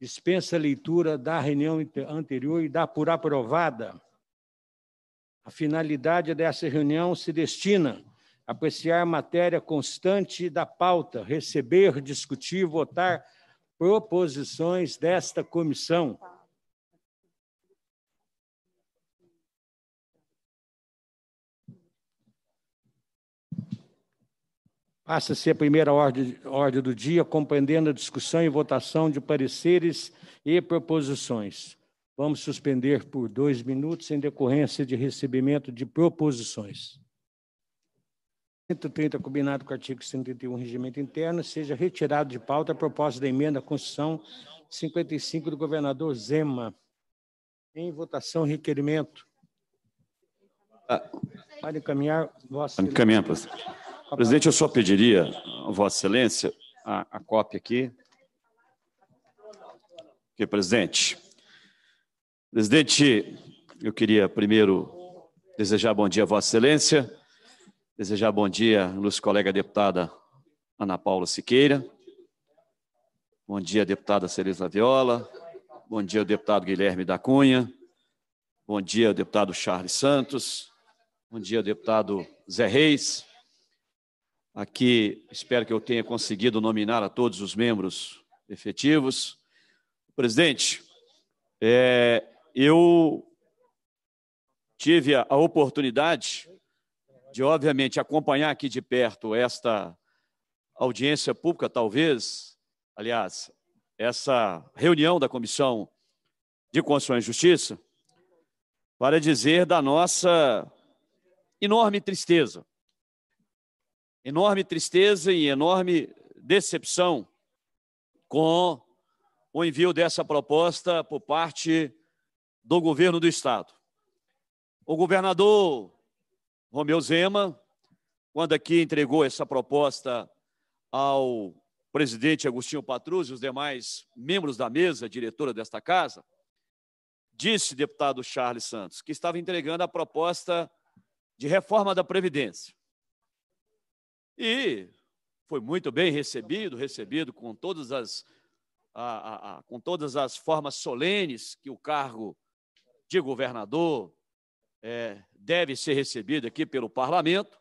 Dispensa a leitura da reunião anterior e dá por aprovada. A finalidade dessa reunião se destina a apreciar matéria constante da pauta, receber, discutir, votar proposições desta comissão Passa-se a primeira ordem, ordem do dia, compreendendo a discussão e votação de pareceres e proposições. Vamos suspender por dois minutos em decorrência de recebimento de proposições. 130, combinado com o artigo 131 Regimento Interno, seja retirado de pauta a proposta da emenda à Constituição 55 do governador Zema. Em votação, requerimento. Ah. Para encaminhar, vossa. Encaminhar, professor. Presidente, eu só pediria, Vossa Excelência, a, a cópia aqui. Aqui, presidente. Presidente, eu queria primeiro desejar bom dia Vossa Excelência, desejar bom dia à colega deputada Ana Paula Siqueira, bom dia à deputada Cereza Viola, bom dia ao deputado Guilherme da Cunha, bom dia ao deputado Charles Santos, bom dia ao deputado Zé Reis, Aqui espero que eu tenha conseguido nominar a todos os membros efetivos. Presidente, é, eu tive a, a oportunidade de, obviamente, acompanhar aqui de perto esta audiência pública, talvez, aliás, essa reunião da Comissão de Constituição e Justiça, para dizer da nossa enorme tristeza enorme tristeza e enorme decepção com o envio dessa proposta por parte do governo do Estado. O governador Romeu Zema, quando aqui entregou essa proposta ao presidente Agostinho Patrus e os demais membros da mesa, diretora desta casa, disse deputado Charles Santos que estava entregando a proposta de reforma da Previdência. E foi muito bem recebido, recebido com todas as, a, a, a, com todas as formas solenes que o cargo de governador é, deve ser recebido aqui pelo parlamento.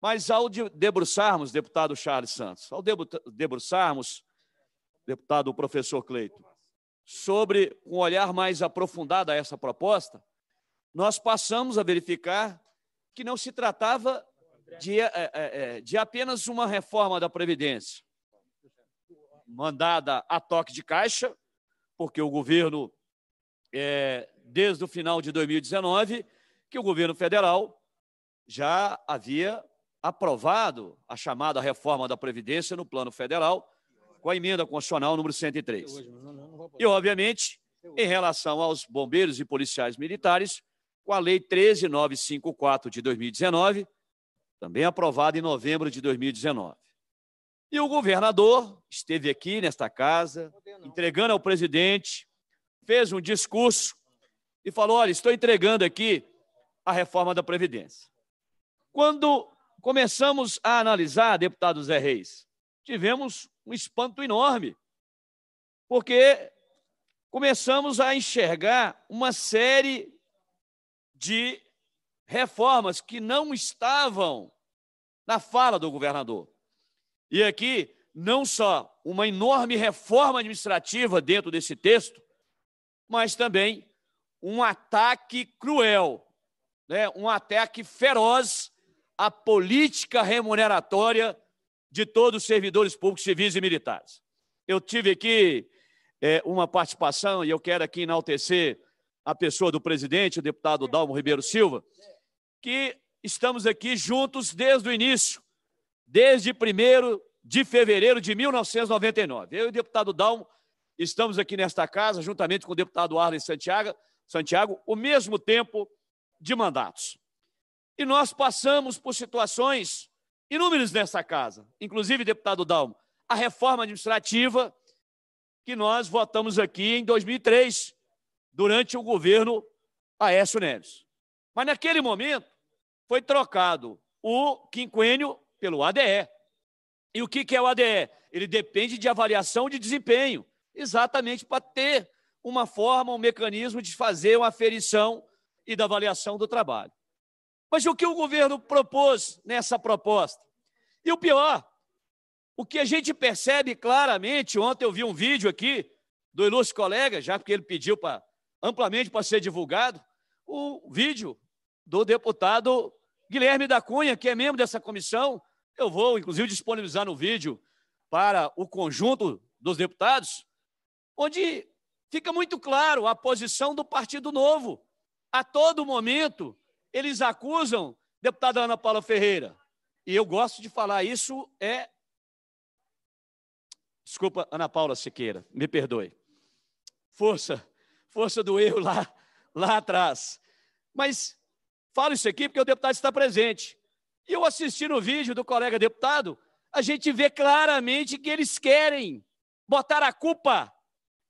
Mas ao debruçarmos, deputado Charles Santos, ao debruçarmos, deputado professor Cleito, sobre um olhar mais aprofundado a essa proposta, nós passamos a verificar que não se tratava de, é, é, é, de apenas uma reforma da Previdência mandada a toque de caixa, porque o governo, é, desde o final de 2019, que o governo federal já havia aprovado a chamada reforma da Previdência no plano federal, com a emenda constitucional número 103. E, obviamente, em relação aos bombeiros e policiais militares, com a Lei 13954 de 2019, também aprovada em novembro de 2019. E o governador esteve aqui nesta casa, entregando ao presidente, fez um discurso e falou: Olha, estou entregando aqui a reforma da Previdência. Quando começamos a analisar, deputado Zé Reis, tivemos um espanto enorme, porque começamos a enxergar uma série de reformas que não estavam na fala do governador. E aqui, não só uma enorme reforma administrativa dentro desse texto, mas também um ataque cruel, né? um ataque feroz à política remuneratória de todos os servidores públicos, civis e militares. Eu tive aqui é, uma participação, e eu quero aqui enaltecer a pessoa do presidente, o deputado Dalmo Ribeiro Silva, que estamos aqui juntos desde o início, desde 1 de fevereiro de 1999. Eu e o deputado Dalmo estamos aqui nesta casa, juntamente com o deputado Arlen Santiago, Santiago, o mesmo tempo de mandatos. E nós passamos por situações inúmeras nessa casa, inclusive, deputado Dalmo, a reforma administrativa que nós votamos aqui em 2003, durante o governo Aécio Neves. Mas naquele momento foi trocado o quinquênio pelo ADE. E o que é o ADE? Ele depende de avaliação de desempenho, exatamente para ter uma forma, um mecanismo de fazer uma aferição e da avaliação do trabalho. Mas o que o governo propôs nessa proposta? E o pior, o que a gente percebe claramente, ontem eu vi um vídeo aqui do ilustre colega, já porque ele pediu pra, amplamente para ser divulgado, o vídeo do deputado Guilherme da Cunha, que é membro dessa comissão. Eu vou, inclusive, disponibilizar no vídeo para o conjunto dos deputados, onde fica muito claro a posição do Partido Novo. A todo momento, eles acusam deputada Ana Paula Ferreira. E eu gosto de falar isso é Desculpa, Ana Paula Siqueira, me perdoe. Força, força do erro lá, lá atrás. Mas Falo isso aqui porque o deputado está presente. E eu assisti no vídeo do colega deputado, a gente vê claramente que eles querem botar a culpa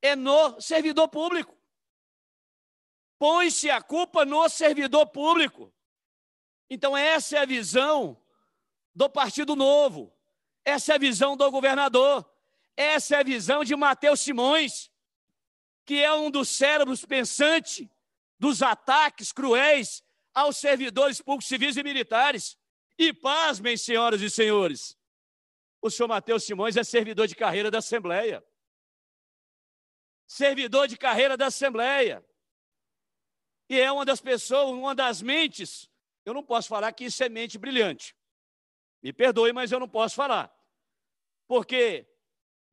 é no servidor público. Põe-se a culpa no servidor público. Então, essa é a visão do Partido Novo, essa é a visão do governador, essa é a visão de Matheus Simões, que é um dos cérebros pensantes dos ataques cruéis aos servidores públicos, civis e militares. E pasmem, senhoras e senhores, o senhor Matheus Simões é servidor de carreira da Assembleia. Servidor de carreira da Assembleia. E é uma das pessoas, uma das mentes. Eu não posso falar que isso é mente brilhante. Me perdoe, mas eu não posso falar. Porque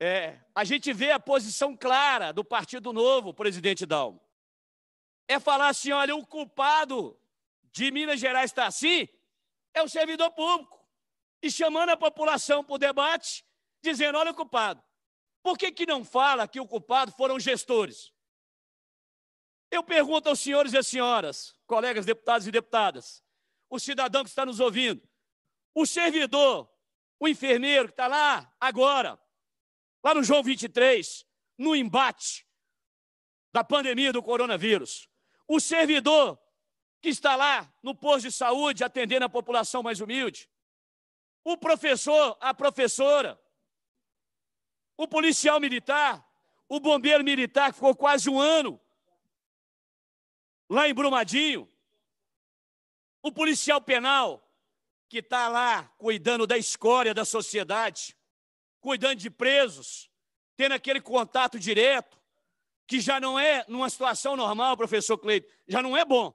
é, a gente vê a posição clara do Partido Novo, presidente Dalmo. É falar assim: olha, o culpado de Minas Gerais está assim, é o servidor público. E chamando a população para o debate, dizendo: olha o culpado. Por que, que não fala que o culpado foram gestores? Eu pergunto aos senhores e às senhoras, colegas deputados e deputadas, o cidadão que está nos ouvindo, o servidor, o enfermeiro que está lá agora, lá no João 23, no embate da pandemia do coronavírus, o servidor que está lá no posto de saúde atendendo a população mais humilde, o professor, a professora, o policial militar, o bombeiro militar que ficou quase um ano lá em Brumadinho, o policial penal que está lá cuidando da escória da sociedade, cuidando de presos, tendo aquele contato direto, que já não é numa situação normal, professor Cleito, já não é bom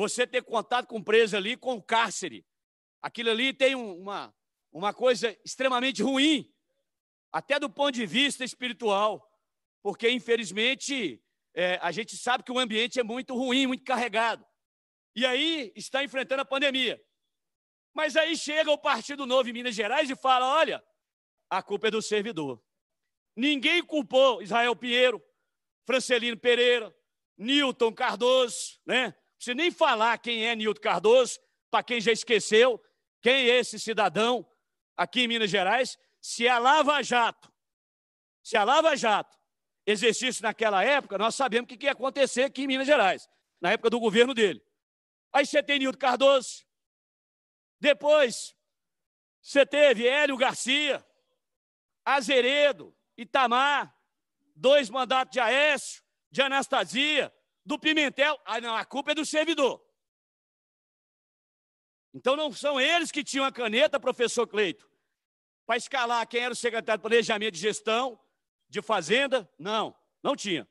você ter contato com o preso ali, com o cárcere. Aquilo ali tem uma, uma coisa extremamente ruim, até do ponto de vista espiritual, porque, infelizmente, é, a gente sabe que o ambiente é muito ruim, muito carregado. E aí está enfrentando a pandemia. Mas aí chega o Partido Novo em Minas Gerais e fala: olha, a culpa é do servidor. Ninguém culpou Israel Pinheiro, Francelino Pereira, Newton Cardoso, né? Você nem falar quem é Nilton Cardoso, para quem já esqueceu, quem é esse cidadão aqui em Minas Gerais. Se é a Lava Jato, se é a Lava Jato existisse naquela época, nós sabemos o que ia acontecer aqui em Minas Gerais, na época do governo dele. Aí você tem Nilton Cardoso, depois você teve Hélio Garcia, Azeredo, Itamar, dois mandatos de Aécio, de Anastasia, do Pimentel. Ah, não, a culpa é do servidor. Então não são eles que tinham a caneta, professor Cleito, para escalar quem era o secretário de planejamento de gestão, de fazenda. Não, não tinha.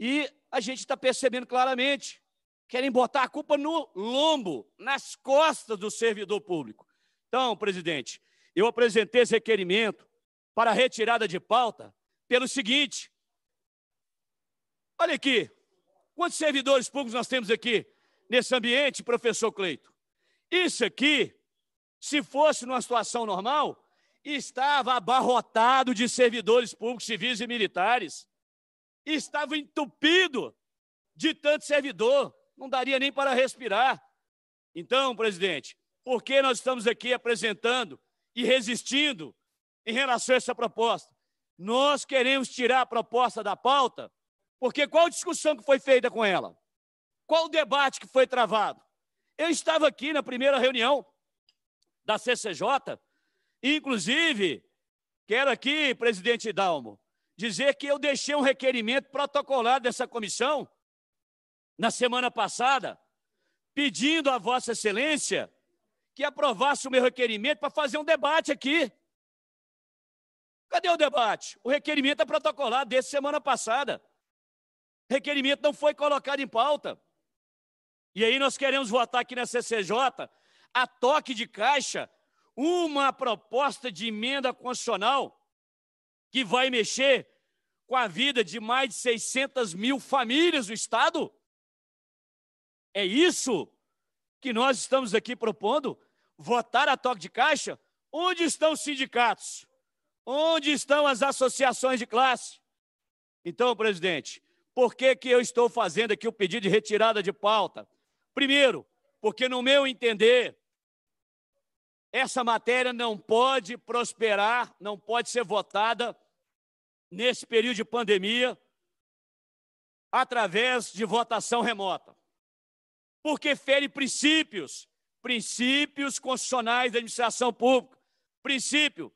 E a gente está percebendo claramente. Querem botar a culpa no lombo, nas costas do servidor público. Então, presidente, eu apresentei esse requerimento para retirada de pauta pelo seguinte: olha aqui, Quantos servidores públicos nós temos aqui nesse ambiente, professor Cleito? Isso aqui, se fosse numa situação normal, estava abarrotado de servidores públicos, civis e militares. Estava entupido de tanto servidor, não daria nem para respirar. Então, presidente, por que nós estamos aqui apresentando e resistindo em relação a essa proposta? Nós queremos tirar a proposta da pauta porque qual discussão que foi feita com ela? Qual o debate que foi travado? Eu estava aqui na primeira reunião da CCJ, inclusive, quero aqui, presidente Dalmo, dizer que eu deixei um requerimento protocolar dessa comissão na semana passada, pedindo a Vossa Excelência que aprovasse o meu requerimento para fazer um debate aqui. Cadê o debate? O requerimento é protocolar desde semana passada requerimento não foi colocado em pauta. E aí nós queremos votar aqui na CCJ, a toque de caixa, uma proposta de emenda constitucional que vai mexer com a vida de mais de 600 mil famílias do Estado? É isso que nós estamos aqui propondo? Votar a toque de caixa? Onde estão os sindicatos? Onde estão as associações de classe? Então, presidente, por que, que eu estou fazendo aqui o pedido de retirada de pauta? Primeiro, porque no meu entender, essa matéria não pode prosperar, não pode ser votada nesse período de pandemia através de votação remota. Porque fere princípios, princípios constitucionais da administração pública, princípio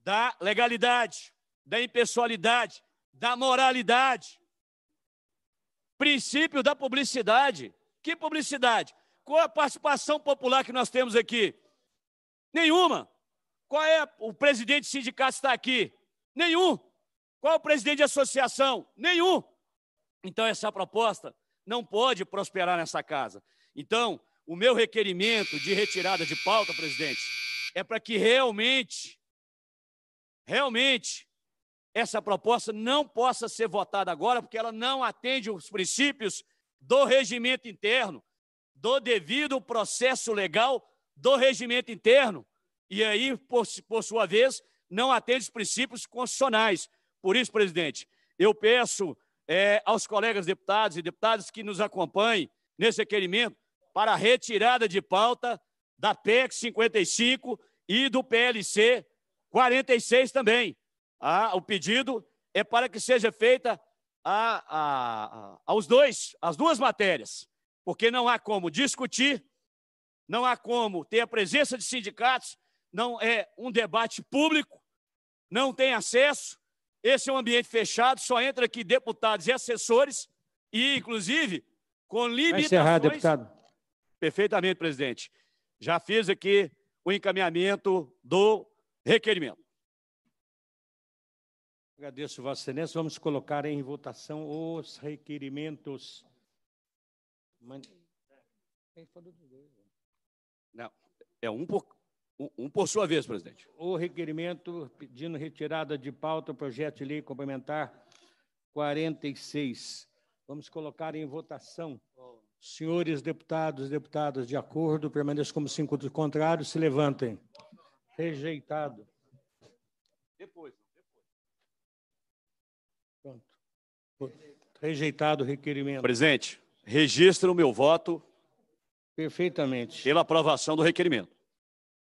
da legalidade, da impessoalidade, da moralidade. Princípio da publicidade. Que publicidade? Qual a participação popular que nós temos aqui? Nenhuma. Qual é o presidente de sindicato está aqui? Nenhum. Qual é o presidente de associação? Nenhum. Então, essa proposta não pode prosperar nessa casa. Então, o meu requerimento de retirada de pauta, presidente, é para que realmente, realmente, essa proposta não possa ser votada agora, porque ela não atende os princípios do regimento interno, do devido processo legal do regimento interno. E aí, por, por sua vez, não atende os princípios constitucionais. Por isso, presidente, eu peço é, aos colegas deputados e deputadas que nos acompanhem nesse requerimento para a retirada de pauta da PEC 55 e do PLC 46 também a, o pedido é para que seja feita a, a, aos dois, as duas matérias, porque não há como discutir, não há como ter a presença de sindicatos, não é um debate público, não tem acesso. Esse é um ambiente fechado, só entra aqui deputados e assessores, e inclusive com limitações. Vai encerrar, deputado. Perfeitamente, presidente. Já fiz aqui o encaminhamento do requerimento. Agradeço, Vossa Excelência. Vamos colocar em votação os requerimentos. Né? Não, é um por, um por sua vez, presidente. O requerimento pedindo retirada de pauta o projeto de lei complementar 46. Vamos colocar em votação. Senhores deputados e deputadas, de acordo, permaneçam como cinco contrários, se levantem. Rejeitado. Depois. Rejeitado o requerimento. Presidente, registro o meu voto. Perfeitamente. Pela aprovação do requerimento.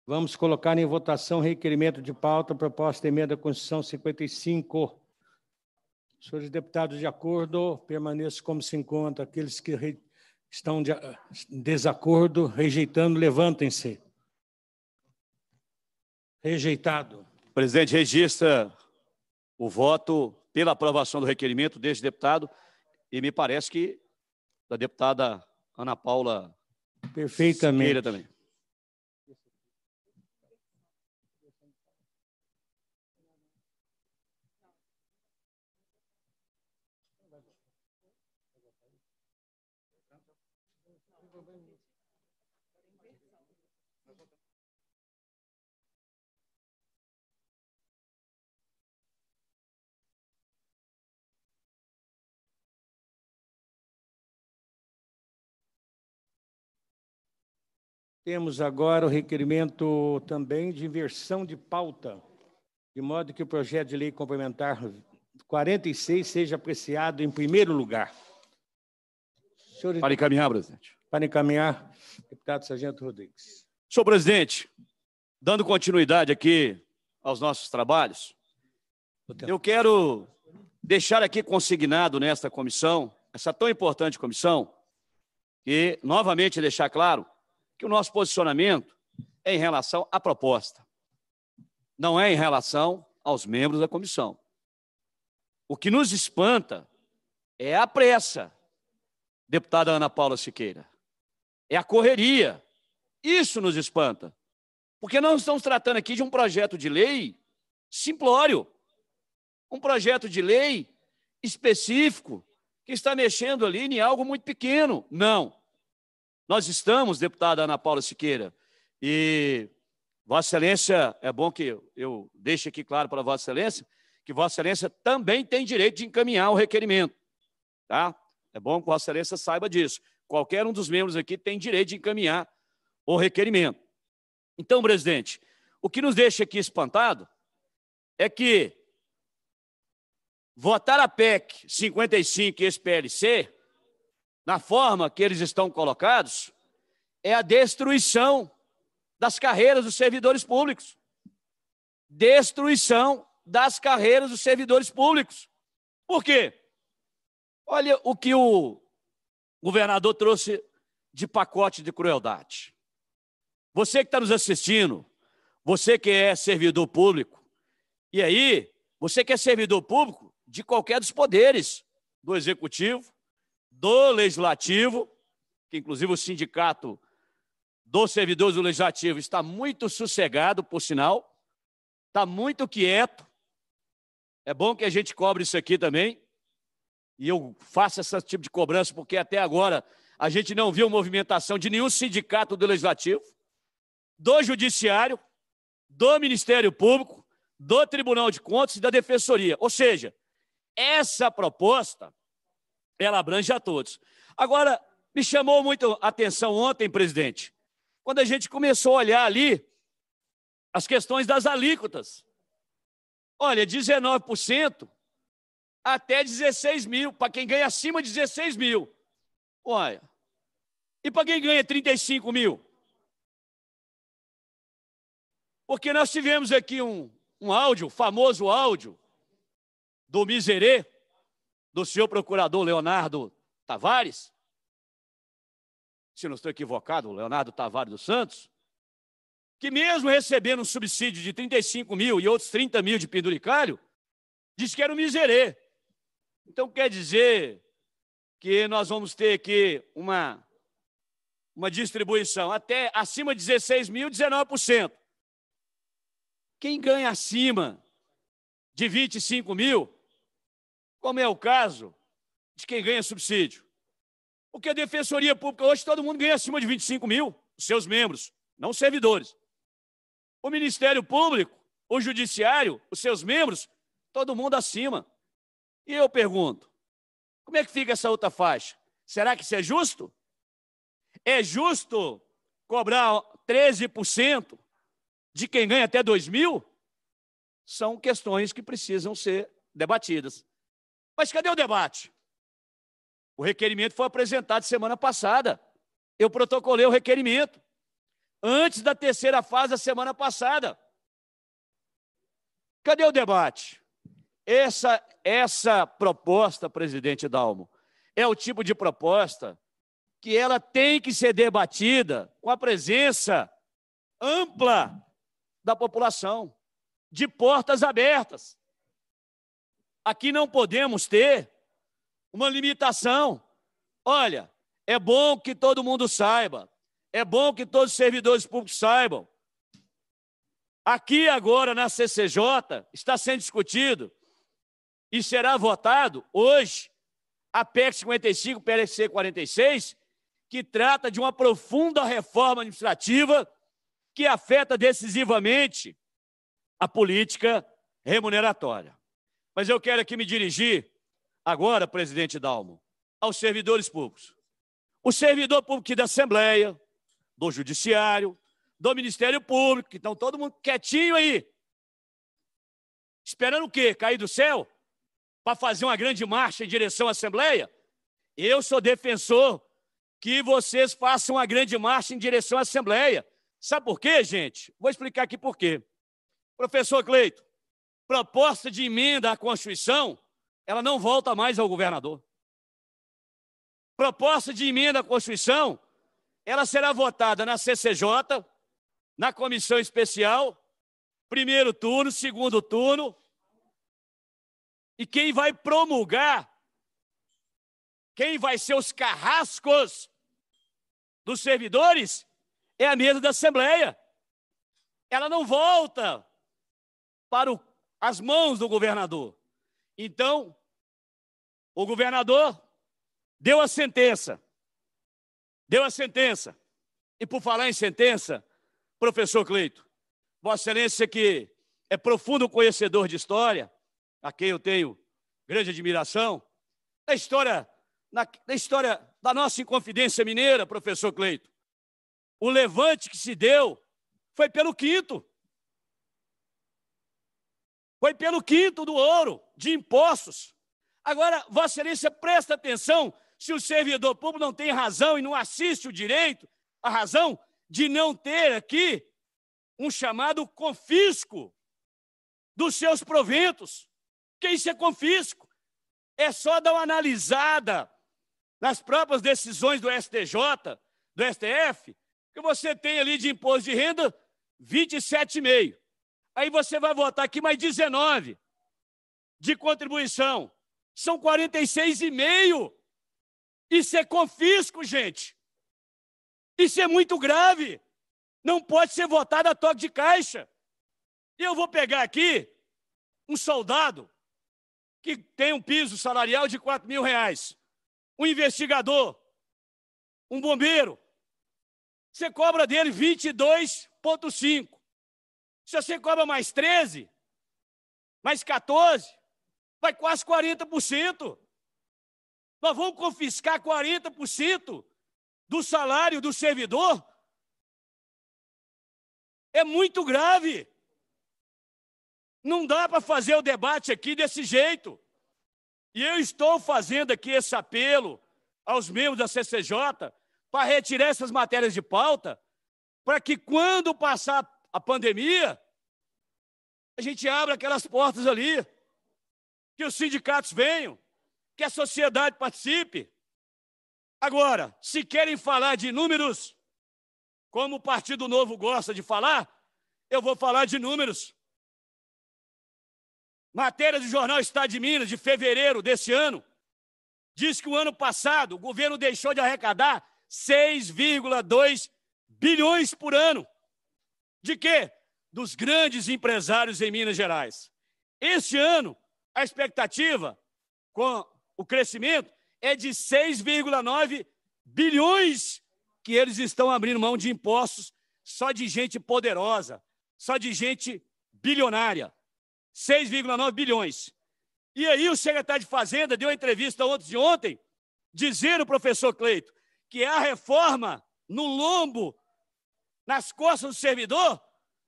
Vamos colocar em votação o requerimento de pauta, proposta de emenda à Constituição 55. Senhores deputados, de acordo, permaneço como se encontra. Aqueles que re... estão de desacordo, rejeitando, levantem-se. Rejeitado. Presidente, registra o voto pela aprovação do requerimento deste deputado e me parece que da deputada Ana Paula Perfeitamente. Siqueira também. Temos agora o requerimento também de inversão de pauta, de modo que o projeto de lei complementar 46 seja apreciado em primeiro lugar. senhores Para encaminhar, presidente. Para encaminhar, deputado Sargento Rodrigues. Senhor presidente, dando continuidade aqui aos nossos trabalhos, então. eu quero deixar aqui consignado nesta comissão, essa tão importante comissão, e novamente deixar claro que o nosso posicionamento é em relação à proposta, não é em relação aos membros da comissão. O que nos espanta é a pressa, deputada Ana Paula Siqueira, é a correria. Isso nos espanta, porque não estamos tratando aqui de um projeto de lei simplório, um projeto de lei específico que está mexendo ali em algo muito pequeno. Não. Nós estamos, deputada Ana Paula Siqueira, e Vossa Excelência, é bom que eu deixe aqui claro para Vossa Excelência, que Vossa Excelência também tem direito de encaminhar o requerimento, tá? É bom que Vossa Excelência saiba disso. Qualquer um dos membros aqui tem direito de encaminhar o requerimento. Então, presidente, o que nos deixa aqui espantado é que votar a PEC 55 e esse PLC na forma que eles estão colocados, é a destruição das carreiras dos servidores públicos. Destruição das carreiras dos servidores públicos. Por quê? Olha o que o governador trouxe de pacote de crueldade. Você que está nos assistindo, você que é servidor público, e aí, você que é servidor público de qualquer dos poderes, do executivo, do Legislativo, que inclusive o sindicato dos servidores do Legislativo está muito sossegado, por sinal, está muito quieto. É bom que a gente cobre isso aqui também. E eu faço esse tipo de cobrança, porque até agora a gente não viu movimentação de nenhum sindicato do Legislativo, do Judiciário, do Ministério Público, do Tribunal de Contas e da Defensoria. Ou seja, essa proposta ela abrange a todos. Agora, me chamou muito a atenção ontem, presidente, quando a gente começou a olhar ali as questões das alíquotas. Olha, 19% até 16 mil, para quem ganha acima de 16 mil. Olha, e para quem ganha 35 mil? Porque nós tivemos aqui um, um áudio, famoso áudio, do Miserê, do senhor procurador Leonardo Tavares, se não estou equivocado, Leonardo Tavares dos Santos, que mesmo recebendo um subsídio de 35 mil e outros 30 mil de penduricário, diz que era um miserê. Então quer dizer que nós vamos ter aqui uma, uma distribuição até acima de 16 mil, 19%. Quem ganha acima de 25 mil como é o caso de quem ganha subsídio. Porque a Defensoria Pública hoje todo mundo ganha acima de 25 mil, os seus membros, não servidores. O Ministério Público, o Judiciário, os seus membros, todo mundo acima. E eu pergunto, como é que fica essa outra faixa? Será que isso é justo? É justo cobrar 13% de quem ganha até 2 mil? São questões que precisam ser debatidas. Mas cadê o debate? O requerimento foi apresentado semana passada. Eu protocolei o requerimento antes da terceira fase da semana passada. Cadê o debate? Essa essa proposta, presidente Dalmo, é o tipo de proposta que ela tem que ser debatida com a presença ampla da população, de portas abertas. Aqui não podemos ter uma limitação. Olha, é bom que todo mundo saiba, é bom que todos os servidores públicos saibam. Aqui agora na CCJ está sendo discutido e será votado hoje a PEC 55, PLC 46, que trata de uma profunda reforma administrativa que afeta decisivamente a política remuneratória. Mas eu quero aqui me dirigir agora, presidente Dalmo, aos servidores públicos. O servidor público da Assembleia, do Judiciário, do Ministério Público, que estão todo mundo quietinho aí. Esperando o quê? Cair do céu? Para fazer uma grande marcha em direção à Assembleia? Eu sou defensor que vocês façam uma grande marcha em direção à Assembleia. Sabe por quê, gente? Vou explicar aqui por quê. Professor Cleito, proposta de emenda à Constituição, ela não volta mais ao governador. Proposta de emenda à Constituição, ela será votada na CCJ, na comissão especial, primeiro turno, segundo turno, e quem vai promulgar, quem vai ser os carrascos dos servidores, é a mesa da Assembleia. Ela não volta para o as mãos do governador. Então, o governador deu a sentença. Deu a sentença. E por falar em sentença, professor Cleito, Vossa Excelência, que é profundo conhecedor de história, a quem eu tenho grande admiração, da história, na, história da nossa Inconfidência Mineira, professor Cleito. O levante que se deu foi pelo quinto. Foi pelo quinto do ouro de impostos. Agora, Vossa Excelência, presta atenção se o servidor público não tem razão e não assiste o direito, a razão de não ter aqui um chamado confisco dos seus proventos. Que isso é confisco? É só dar uma analisada nas próprias decisões do STJ, do STF, que você tem ali de imposto de renda 27,5. Aí você vai votar aqui mais 19 de contribuição. São 46,5. Isso é confisco, gente. Isso é muito grave. Não pode ser votado a toque de caixa. eu vou pegar aqui um soldado que tem um piso salarial de 4 mil reais, um investigador, um bombeiro. Você cobra dele 22,5. Se você cobra mais 13, mais 14, vai quase 40%. Nós vamos confiscar 40% do salário do servidor? É muito grave. Não dá para fazer o debate aqui desse jeito. E eu estou fazendo aqui esse apelo aos membros da CCJ para retirar essas matérias de pauta, para que quando passar a pandemia, a gente abre aquelas portas ali, que os sindicatos venham, que a sociedade participe. Agora, se querem falar de números, como o Partido Novo gosta de falar, eu vou falar de números. Matéria do jornal Estado de Minas, de fevereiro desse ano, diz que o ano passado o governo deixou de arrecadar 6,2 bilhões por ano. De quê? Dos grandes empresários em Minas Gerais. Este ano, a expectativa com o crescimento é de 6,9 bilhões que eles estão abrindo mão de impostos só de gente poderosa, só de gente bilionária. 6,9 bilhões. E aí o secretário de Fazenda deu uma entrevista ontem de ontem, dizendo, professor Cleito, que a reforma no lombo nas costas do servidor,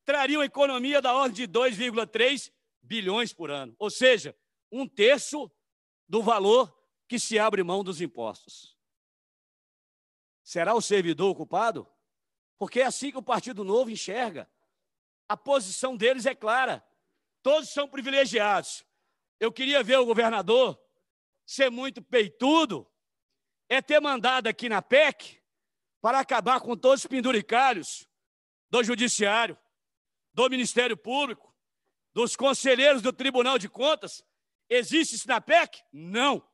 traria uma economia da ordem de 2,3 bilhões por ano, ou seja, um terço do valor que se abre mão dos impostos. Será o servidor ocupado? culpado? Porque é assim que o Partido Novo enxerga. A posição deles é clara. Todos são privilegiados. Eu queria ver o governador ser muito peitudo, é ter mandado aqui na PEC para acabar com todos os penduricalhos do Judiciário, do Ministério Público, dos conselheiros do Tribunal de Contas? Existe isso na PEC? Não.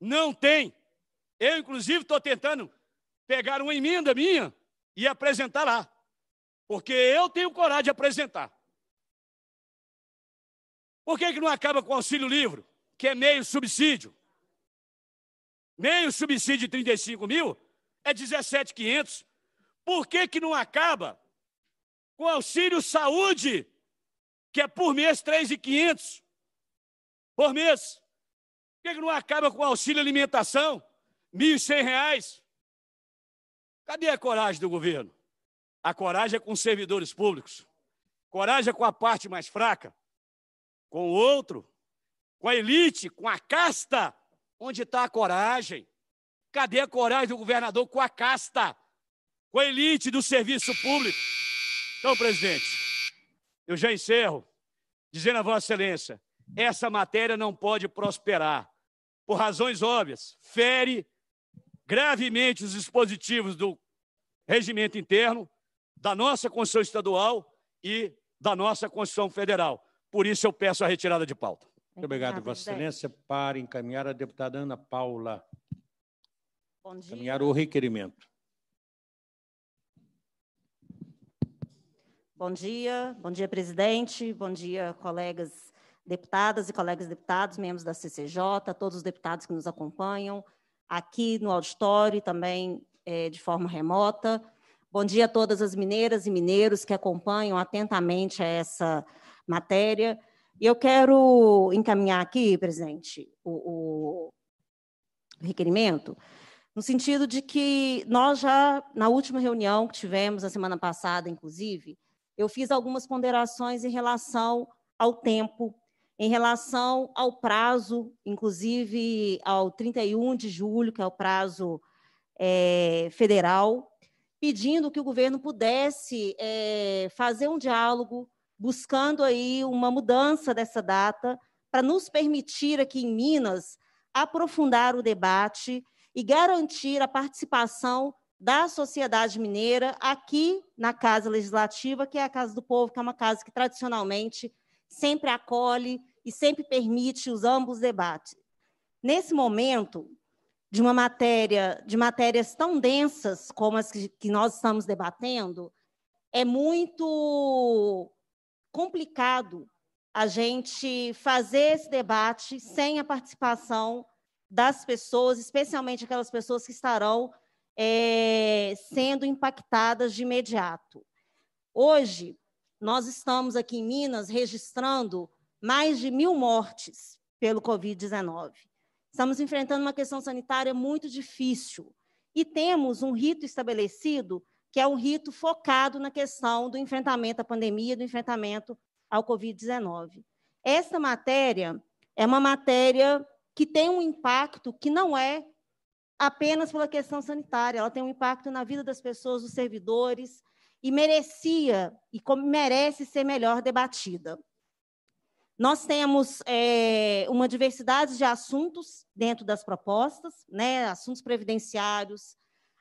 Não tem. Eu, inclusive, estou tentando pegar uma emenda minha e apresentar lá. Porque eu tenho coragem de apresentar. Por que, que não acaba com o auxílio livre, que é meio subsídio? Meio subsídio de 35 mil é 17,500. Por que, que não acaba com auxílio saúde, que é por mês 3,500 por mês? Por que, que não acaba com auxílio alimentação, 1.100 reais? Cadê a coragem do governo? A coragem é com os servidores públicos. Coragem é com a parte mais fraca, com o outro, com a elite, com a casta. Onde está a coragem? Cadê a coragem do governador com a casta? com a elite do serviço público. Então, presidente, eu já encerro dizendo a Vossa Excelência: essa matéria não pode prosperar. Por razões óbvias, fere gravemente os dispositivos do regimento interno, da nossa Constituição Estadual e da nossa Constituição Federal. Por isso, eu peço a retirada de pauta. Muito obrigado, Vossa Excelência. Para encaminhar a deputada Ana Paula. Bom dia. Encaminhar o requerimento. Bom dia, bom dia, presidente, bom dia, colegas deputadas e colegas deputados, membros da CCJ, todos os deputados que nos acompanham aqui no auditório e também é, de forma remota. Bom dia a todas as mineiras e mineiros que acompanham atentamente a essa matéria. E eu quero encaminhar aqui, presidente, o, o requerimento, no sentido de que nós já, na última reunião que tivemos, na semana passada, inclusive, eu fiz algumas ponderações em relação ao tempo, em relação ao prazo, inclusive ao 31 de julho, que é o prazo é, federal, pedindo que o governo pudesse é, fazer um diálogo, buscando aí uma mudança dessa data, para nos permitir aqui em Minas aprofundar o debate e garantir a participação da sociedade mineira aqui na Casa Legislativa, que é a Casa do Povo, que é uma casa que tradicionalmente sempre acolhe e sempre permite os ambos debates. Nesse momento, de uma matéria, de matérias tão densas como as que, que nós estamos debatendo, é muito complicado a gente fazer esse debate sem a participação das pessoas, especialmente aquelas pessoas que estarão é, sendo impactadas de imediato. Hoje, nós estamos aqui em Minas registrando mais de mil mortes pelo Covid-19. Estamos enfrentando uma questão sanitária muito difícil e temos um rito estabelecido que é um rito focado na questão do enfrentamento à pandemia, do enfrentamento ao Covid-19. Esta matéria é uma matéria que tem um impacto que não é apenas pela questão sanitária, ela tem um impacto na vida das pessoas, dos servidores, e merecia, e merece ser melhor debatida. Nós temos é, uma diversidade de assuntos dentro das propostas, né? assuntos previdenciários,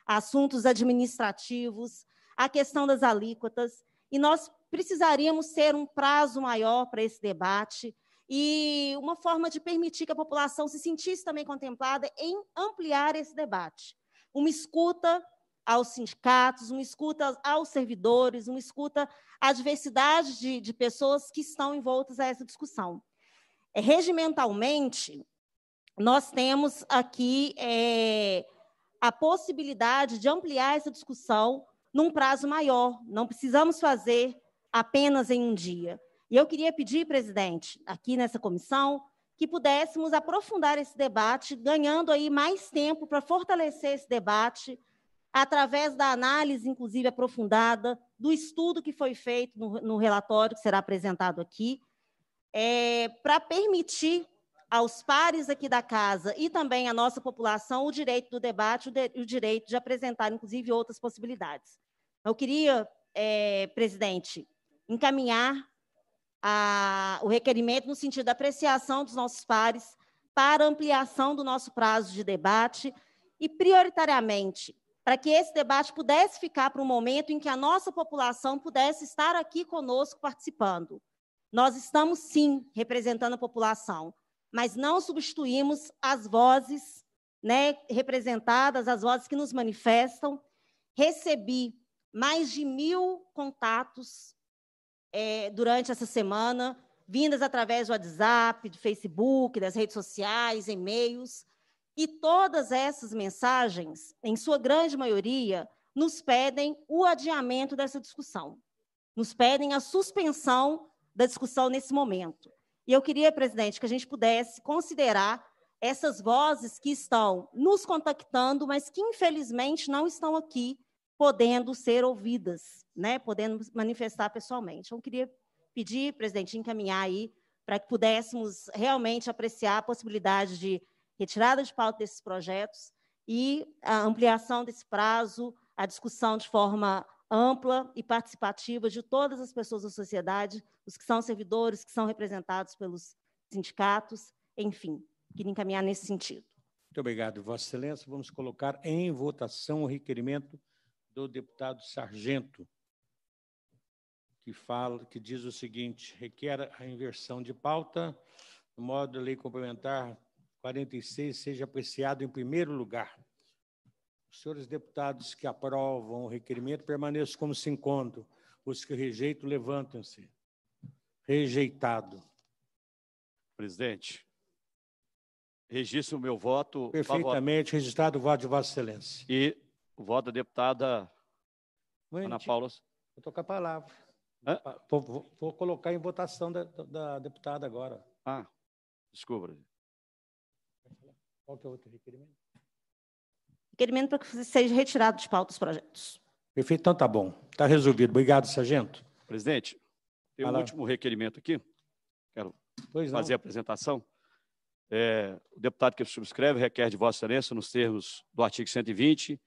assuntos administrativos, a questão das alíquotas, e nós precisaríamos ter um prazo maior para esse debate, e uma forma de permitir que a população se sentisse também contemplada em ampliar esse debate. Uma escuta aos sindicatos, uma escuta aos servidores, uma escuta à diversidade de, de pessoas que estão envoltas a essa discussão. É, regimentalmente, nós temos aqui é, a possibilidade de ampliar essa discussão num prazo maior. Não precisamos fazer apenas em um dia. E eu queria pedir, presidente, aqui nessa comissão, que pudéssemos aprofundar esse debate, ganhando aí mais tempo para fortalecer esse debate através da análise, inclusive aprofundada, do estudo que foi feito no, no relatório que será apresentado aqui, é, para permitir aos pares aqui da casa e também à nossa população o direito do debate, o, de, o direito de apresentar, inclusive, outras possibilidades. Eu queria, é, presidente, encaminhar a, o requerimento no sentido da apreciação dos nossos pares para ampliação do nosso prazo de debate e, prioritariamente, para que esse debate pudesse ficar para um momento em que a nossa população pudesse estar aqui conosco participando. Nós estamos, sim, representando a população, mas não substituímos as vozes né, representadas, as vozes que nos manifestam. Recebi mais de mil contatos é, durante essa semana, vindas através do WhatsApp, do Facebook, das redes sociais, e-mails. E todas essas mensagens, em sua grande maioria, nos pedem o adiamento dessa discussão, nos pedem a suspensão da discussão nesse momento. E eu queria, presidente, que a gente pudesse considerar essas vozes que estão nos contactando, mas que infelizmente não estão aqui podendo ser ouvidas, né? podendo manifestar pessoalmente. Então, eu queria pedir, presidente, encaminhar aí para que pudéssemos realmente apreciar a possibilidade de retirada de pauta desses projetos e a ampliação desse prazo, a discussão de forma ampla e participativa de todas as pessoas da sociedade, os que são servidores, que são representados pelos sindicatos, enfim, queria encaminhar nesse sentido. Muito obrigado, Vossa Excelência. Vamos colocar em votação o requerimento do deputado Sargento, que fala, que diz o seguinte: requer a inversão de pauta, no modo a lei complementar 46 seja apreciado em primeiro lugar. Os senhores deputados que aprovam o requerimento permaneçam como se encontram. Os que rejeitam, levantam-se. Rejeitado. Presidente, registro o meu voto. Perfeitamente, registrado o voto de Vossa Excelência. E o voto da deputada Mãe, Ana Paula. Eu estou com a palavra. Vou, vou, vou, colocar em votação da, da deputada agora. Ah, desculpa. Qual que é o outro requerimento? Requerimento para que seja retirado de pauta os projetos. Perfeito, então tá bom. Está resolvido. Obrigado, sargento. Presidente, tem Fala. um último requerimento aqui. Quero fazer a apresentação. É, o deputado que subscreve requer de Vossa Excelência, nos termos do artigo 120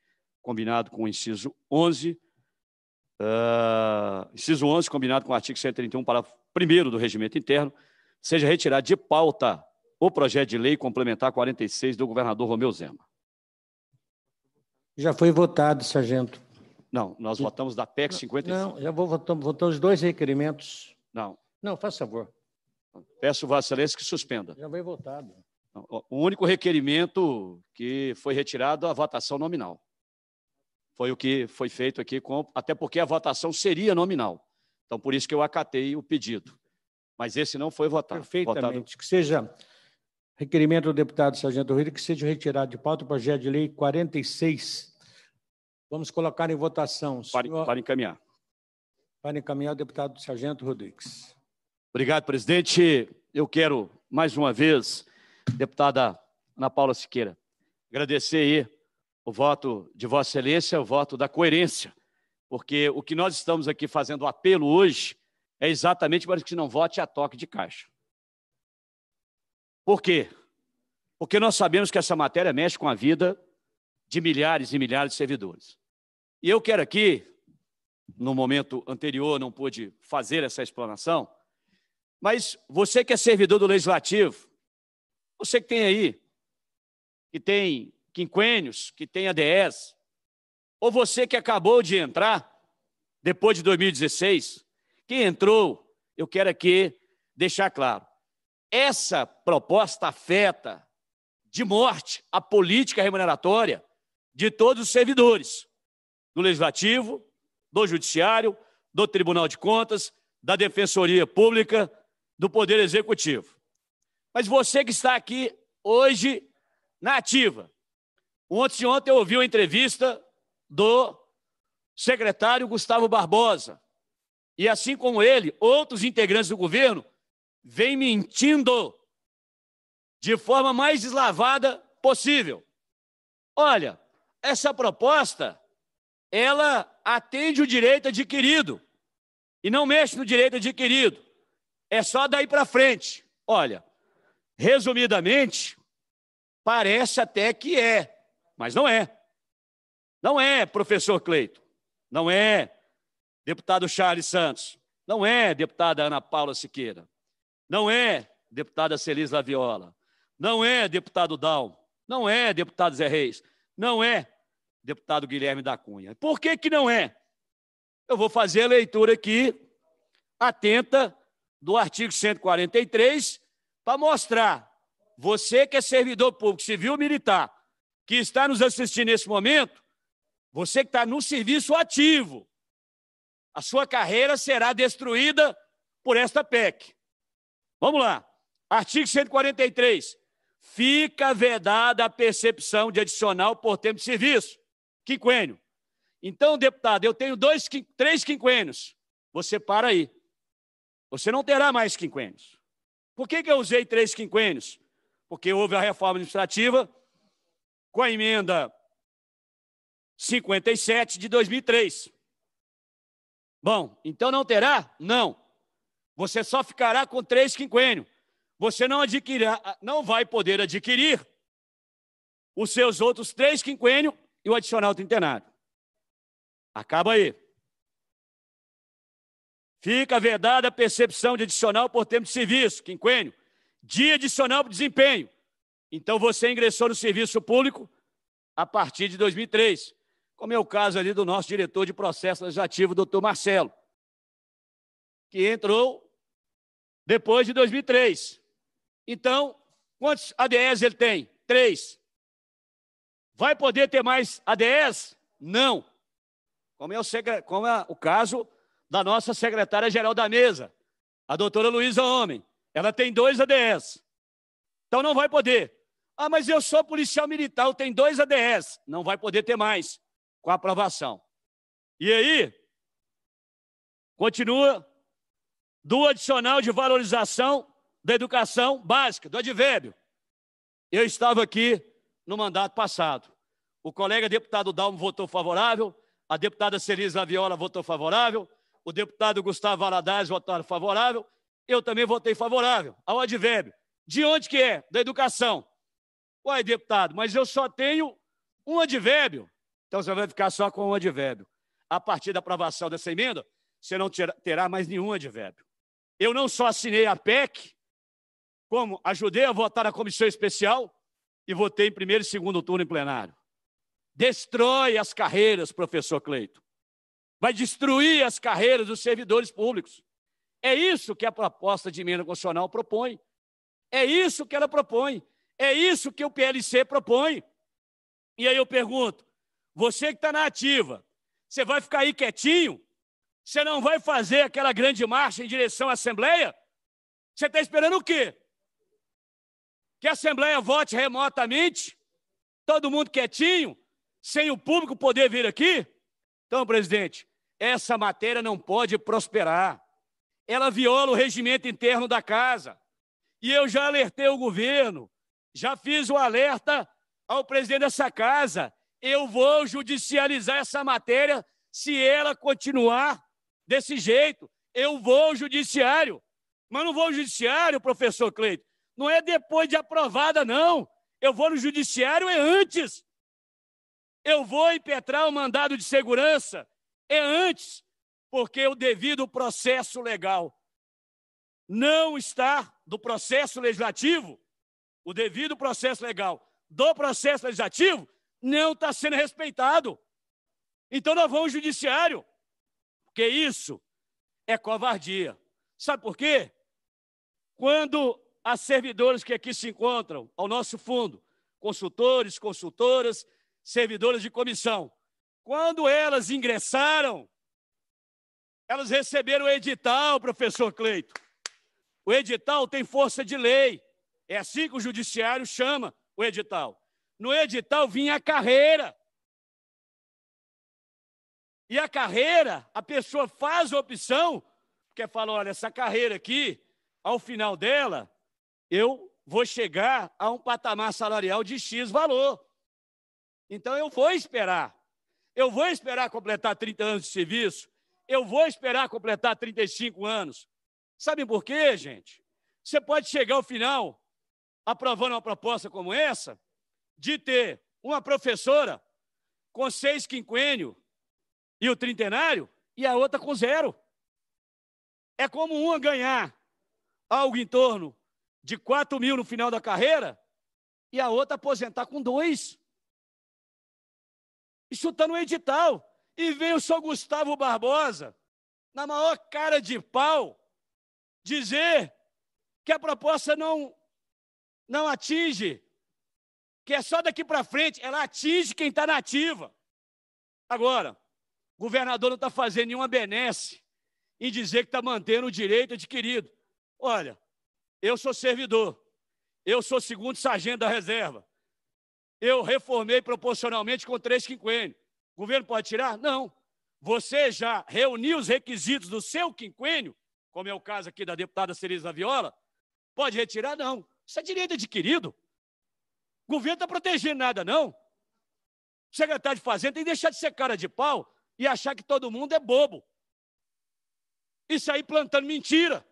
combinado com o inciso 11, uh, ah, inciso 11, combinado com o artigo 131, parágrafo 1 do Regimento Interno, seja retirado de pauta o projeto de lei complementar 46 do governador Romeu Zema. Já foi votado, sargento. Não, nós votamos da PEC 55. Não, já vou votar, votar os dois requerimentos. Não. Não, faça favor. Peço, Vossa Excelência, que suspenda. Já foi votado. O único requerimento que foi retirado é a votação nominal. Foi o que foi feito aqui, com, até porque a votação seria nominal. Então, por isso que eu acatei o pedido. Mas esse não foi votado. Perfeitamente. Votado... Que seja requerimento do deputado Sargento Rui que seja retirado de pauta o projeto de lei 46. Vamos colocar em votação. Para, senhor... para encaminhar. Para encaminhar o deputado Sargento Rodrigues. Obrigado, presidente. Eu quero, mais uma vez, deputada Ana Paula Siqueira, agradecer aí o voto de Vossa Excelência é o voto da coerência, porque o que nós estamos aqui fazendo apelo hoje é exatamente para que não vote a toque de caixa. Por quê? Porque nós sabemos que essa matéria mexe com a vida de milhares e milhares de servidores. E eu quero aqui, no momento anterior não pude fazer essa explanação, mas você que é servidor do Legislativo, você que tem aí, que tem quinquênios, que tem ADS, ou você que acabou de entrar, depois de 2016, que entrou, eu quero aqui deixar claro: essa proposta afeta de morte a política remuneratória de todos os servidores do Legislativo, do Judiciário, do Tribunal de Contas, da Defensoria Pública, do Poder Executivo. Mas você que está aqui hoje na ativa, Ontem, ontem eu ouvi uma entrevista do secretário Gustavo Barbosa. E assim como ele, outros integrantes do governo vêm mentindo de forma mais deslavada possível. Olha, essa proposta ela atende o direito adquirido e não mexe no direito adquirido. É só daí para frente. Olha, resumidamente, parece até que é mas não é. Não é, professor Cleito. Não é, deputado Charles Santos. Não é, deputada Ana Paula Siqueira. Não é, deputada Celis Laviola. Não é, deputado Dal. Não é, deputado Zé Reis. Não é, deputado Guilherme da Cunha. Por que, que não é? Eu vou fazer a leitura aqui, atenta, do artigo 143, para mostrar. Você que é servidor público, civil ou militar, que está nos assistindo nesse momento, você que está no serviço ativo, a sua carreira será destruída por esta PEC. Vamos lá. Artigo 143. Fica vedada a percepção de adicional por tempo de serviço. Quinquênio. Então, deputado, eu tenho dois, três quinquênios. Você para aí. Você não terá mais quinquênios. Por que, que eu usei três quinquênios? Porque houve a reforma administrativa, com a emenda 57 de 2003. Bom, então não terá? Não. Você só ficará com três quinquênios. Você não adquirirá, não vai poder adquirir os seus outros três quinquênios e o adicional trintenário. Acaba aí. Fica vedada a percepção de adicional por tempo de serviço, quinquênio, dia adicional por desempenho, então você ingressou no serviço público a partir de 2003, como é o caso ali do nosso diretor de processo legislativo, doutor Marcelo, que entrou depois de 2003. Então, quantos ADS ele tem? Três. Vai poder ter mais ADS? Não. Como é o, como é o caso da nossa secretária-geral da mesa, a doutora Luísa Homem. Ela tem dois ADS. Então não vai poder. Ah, mas eu sou policial militar, eu tenho dois ADS. Não vai poder ter mais com a aprovação. E aí, continua do adicional de valorização da educação básica, do advérbio. Eu estava aqui no mandato passado. O colega deputado Dalmo votou favorável, a deputada Celisa Viola votou favorável, o deputado Gustavo Valadares votou favorável, eu também votei favorável ao advérbio. De onde que é? Da educação. Uai, deputado, mas eu só tenho um advérbio. Então você vai ficar só com um advérbio. A partir da aprovação dessa emenda, você não terá mais nenhum advérbio. Eu não só assinei a PEC, como ajudei a votar na comissão especial e votei em primeiro e segundo turno em plenário. Destrói as carreiras, professor Cleito. Vai destruir as carreiras dos servidores públicos. É isso que a proposta de emenda constitucional propõe. É isso que ela propõe. É isso que o PLC propõe. E aí eu pergunto: você que está na ativa, você vai ficar aí quietinho? Você não vai fazer aquela grande marcha em direção à Assembleia? Você está esperando o quê? Que a Assembleia vote remotamente? Todo mundo quietinho? Sem o público poder vir aqui? Então, presidente, essa matéria não pode prosperar. Ela viola o regimento interno da casa. E eu já alertei o governo já fiz o alerta ao presidente dessa casa. Eu vou judicializar essa matéria se ela continuar desse jeito. Eu vou ao judiciário. Mas não vou ao judiciário, professor Cleito. Não é depois de aprovada, não. Eu vou no judiciário é antes. Eu vou impetrar o um mandado de segurança é antes, porque o devido processo legal não está do processo legislativo o devido processo legal do processo legislativo não está sendo respeitado. Então nós vamos ao judiciário, porque isso é covardia. Sabe por quê? Quando as servidores que aqui se encontram ao nosso fundo, consultores, consultoras, servidoras de comissão, quando elas ingressaram, elas receberam o edital, professor Cleito. O edital tem força de lei. É assim que o judiciário chama o edital. No edital vinha a carreira. E a carreira, a pessoa faz a opção, porque fala: olha, essa carreira aqui, ao final dela, eu vou chegar a um patamar salarial de X valor. Então eu vou esperar. Eu vou esperar completar 30 anos de serviço. Eu vou esperar completar 35 anos. Sabe por quê, gente? Você pode chegar ao final aprovando uma proposta como essa, de ter uma professora com seis quinquênio e o trintenário e a outra com zero. É como uma ganhar algo em torno de 4 mil no final da carreira e a outra aposentar com dois. Isso está no edital. E vem o seu Gustavo Barbosa, na maior cara de pau, dizer que a proposta não não atinge, que é só daqui para frente, ela atinge quem está na ativa. Agora, o governador não está fazendo nenhuma benesse em dizer que está mantendo o direito adquirido. Olha, eu sou servidor, eu sou segundo sargento da reserva, eu reformei proporcionalmente com três quinquênios. O governo pode tirar? Não. Você já reuniu os requisitos do seu quinquênio, como é o caso aqui da deputada Cereza Viola? Pode retirar? Não. Isso é direito adquirido. O governo está protegendo nada, não. O secretário de Fazenda tem que deixar de ser cara de pau e achar que todo mundo é bobo. Isso aí plantando mentira.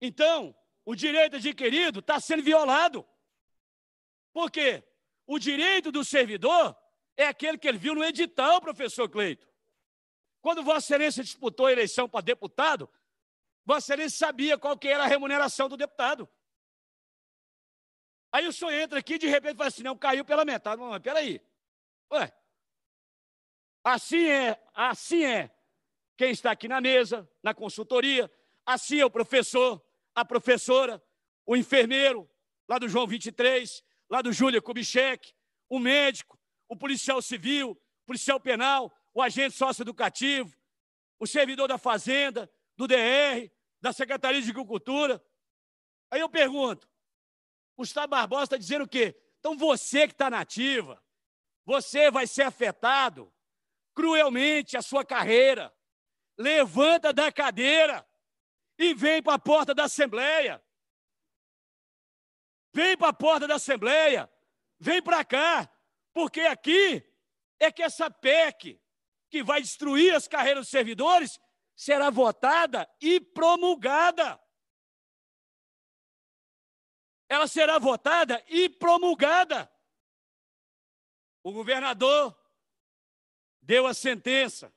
Então, o direito adquirido está sendo violado. Por quê? O direito do servidor é aquele que ele viu no edital, professor Cleito. Quando Vossa Excelência disputou a eleição para deputado, Vossa Excelência sabia qual que era a remuneração do deputado. Aí o senhor entra aqui e de repente fala assim, não, caiu pela metade. Mas peraí, ué, assim é, assim é quem está aqui na mesa, na consultoria, assim é o professor, a professora, o enfermeiro, lá do João 23, lá do Júlia Kubitschek, o médico, o policial civil, policial penal, o agente socioeducativo, o servidor da fazenda, do DR, da Secretaria de Agricultura. Aí eu pergunto, Gustavo Barbosa está dizendo o quê? Então você que está na ativa, você vai ser afetado cruelmente a sua carreira. Levanta da cadeira e vem para a porta da Assembleia. Vem para a porta da Assembleia, vem para cá, porque aqui é que é essa PEC, que vai destruir as carreiras dos servidores, será votada e promulgada. Ela será votada e promulgada. O governador deu a sentença.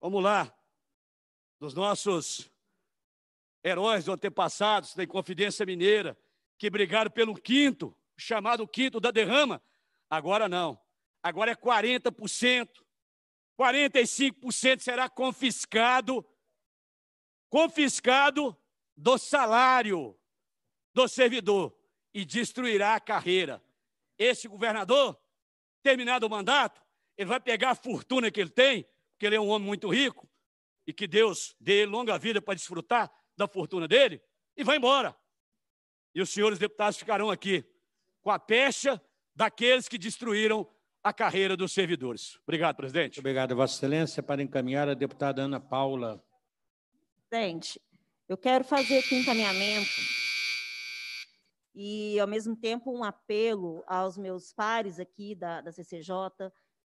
Vamos lá. Dos nossos heróis antepassados da Inconfidência Mineira, que brigaram pelo quinto, chamado quinto da derrama. Agora não. Agora é 40%. 45% será confiscado, confiscado do salário do servidor e destruirá a carreira. Esse governador, terminado o mandato, ele vai pegar a fortuna que ele tem, porque ele é um homem muito rico, e que Deus dê longa vida para desfrutar da fortuna dele, e vai embora. E os senhores deputados ficarão aqui com a pecha daqueles que destruíram a carreira dos servidores. Obrigado, presidente. Muito obrigado, Vossa Excelência. Para encaminhar a deputada Ana Paula. Presidente, eu quero fazer aqui um encaminhamento e, ao mesmo tempo, um apelo aos meus pares aqui da, da CCJ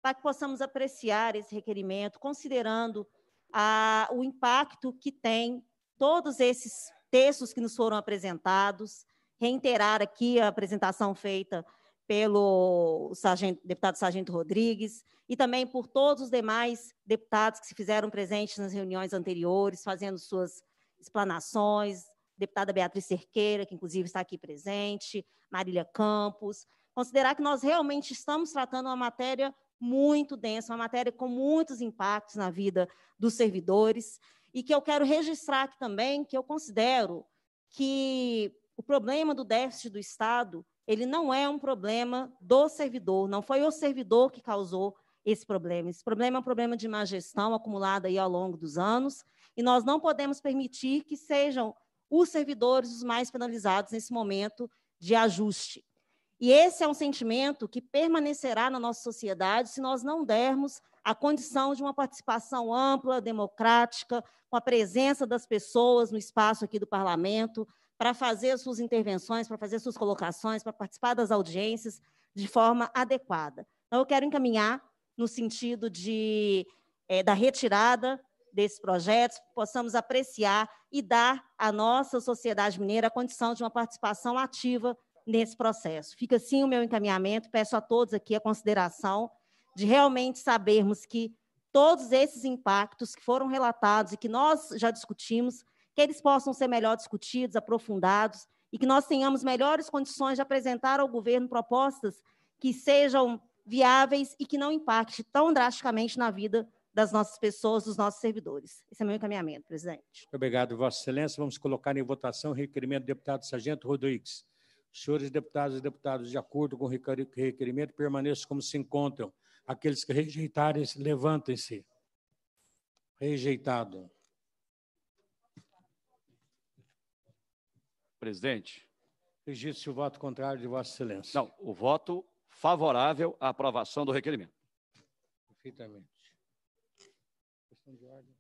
para que possamos apreciar esse requerimento, considerando a, o impacto que tem todos esses textos que nos foram apresentados, reiterar aqui a apresentação feita pelo sargento, deputado Sargento Rodrigues e também por todos os demais deputados que se fizeram presentes nas reuniões anteriores, fazendo suas explanações, deputada Beatriz Cerqueira, que inclusive está aqui presente, Marília Campos, considerar que nós realmente estamos tratando uma matéria muito densa, uma matéria com muitos impactos na vida dos servidores, e que eu quero registrar aqui também que eu considero que o problema do déficit do Estado ele não é um problema do servidor, não foi o servidor que causou esse problema. Esse problema é um problema de má gestão acumulada aí ao longo dos anos, e nós não podemos permitir que sejam os servidores os mais penalizados nesse momento de ajuste. E esse é um sentimento que permanecerá na nossa sociedade se nós não dermos a condição de uma participação ampla, democrática, com a presença das pessoas no espaço aqui do parlamento, para fazer suas intervenções, para fazer suas colocações, para participar das audiências de forma adequada. Então, eu quero encaminhar no sentido de, é, da retirada desses projetos, possamos apreciar e dar à nossa sociedade mineira a condição de uma participação ativa nesse processo. Fica assim o meu encaminhamento, peço a todos aqui a consideração de realmente sabermos que todos esses impactos que foram relatados e que nós já discutimos que eles possam ser melhor discutidos, aprofundados e que nós tenhamos melhores condições de apresentar ao governo propostas que sejam viáveis e que não impacte tão drasticamente na vida das nossas pessoas, dos nossos servidores. Esse é meu encaminhamento, presidente. Muito obrigado, Vossa Excelência. Vamos colocar em votação o requerimento do deputado Sargento Rodrigues. Senhores deputados e deputados, de acordo com o requerimento, permaneçam como se encontram. Aqueles que rejeitarem, levantem-se. Rejeitado. Presidente. registro o voto contrário de Vossa Excelência. Não, o voto favorável à aprovação do requerimento. Perfeitamente. Questão de ordem.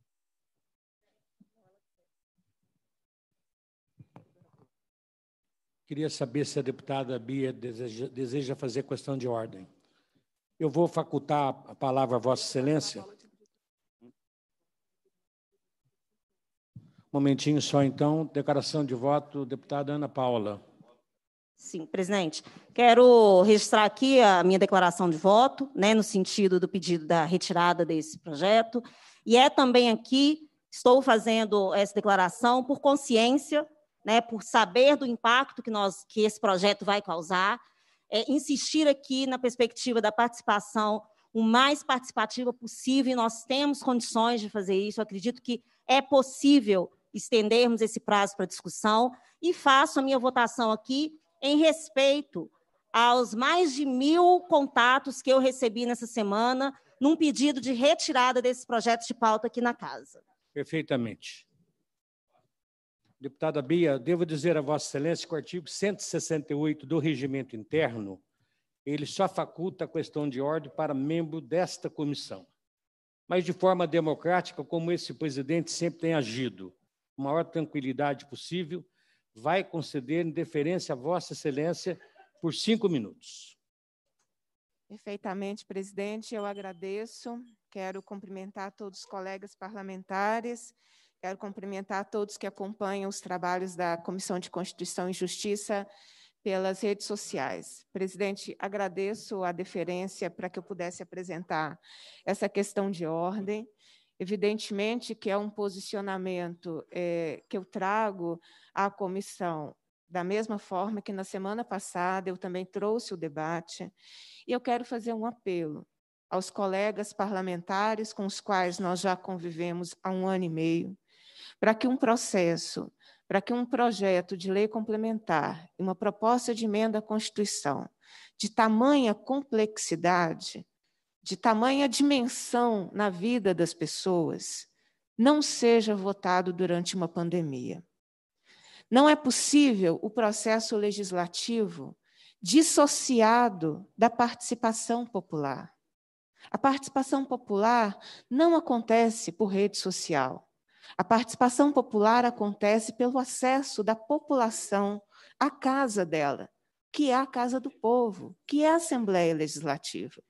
Queria saber se a deputada Bia deseja, deseja fazer questão de ordem. Eu vou facultar a palavra a Vossa Excelência Momentinho só, então. Declaração de voto, deputada Ana Paula. Sim, presidente. Quero registrar aqui a minha declaração de voto, né, no sentido do pedido da retirada desse projeto. E é também aqui, estou fazendo essa declaração por consciência, né, por saber do impacto que, nós, que esse projeto vai causar, é, insistir aqui na perspectiva da participação o mais participativa possível, e nós temos condições de fazer isso. Eu acredito que é possível estendermos esse prazo para discussão e faço a minha votação aqui em respeito aos mais de mil contatos que eu recebi nessa semana num pedido de retirada desses projetos de pauta aqui na casa. Perfeitamente. Deputada Bia, devo dizer a Vossa Excelência que o artigo 168 do Regimento Interno ele só faculta a questão de ordem para membro desta comissão. Mas de forma democrática, como esse presidente sempre tem agido, maior tranquilidade possível, vai conceder deferência a Vossa Excelência por cinco minutos. Perfeitamente, presidente. Eu agradeço. Quero cumprimentar todos os colegas parlamentares. Quero cumprimentar todos que acompanham os trabalhos da Comissão de Constituição e Justiça pelas redes sociais. Presidente, agradeço a deferência para que eu pudesse apresentar essa questão de ordem. Evidentemente que é um posicionamento é, que eu trago à comissão, da mesma forma que na semana passada eu também trouxe o debate, e eu quero fazer um apelo aos colegas parlamentares com os quais nós já convivemos há um ano e meio, para que um processo, para que um projeto de lei complementar e uma proposta de emenda à Constituição de tamanha complexidade de tamanha dimensão na vida das pessoas não seja votado durante uma pandemia. Não é possível o processo legislativo dissociado da participação popular. A participação popular não acontece por rede social. A participação popular acontece pelo acesso da população à casa dela, que é a Casa do Povo, que é a Assembleia Legislativa.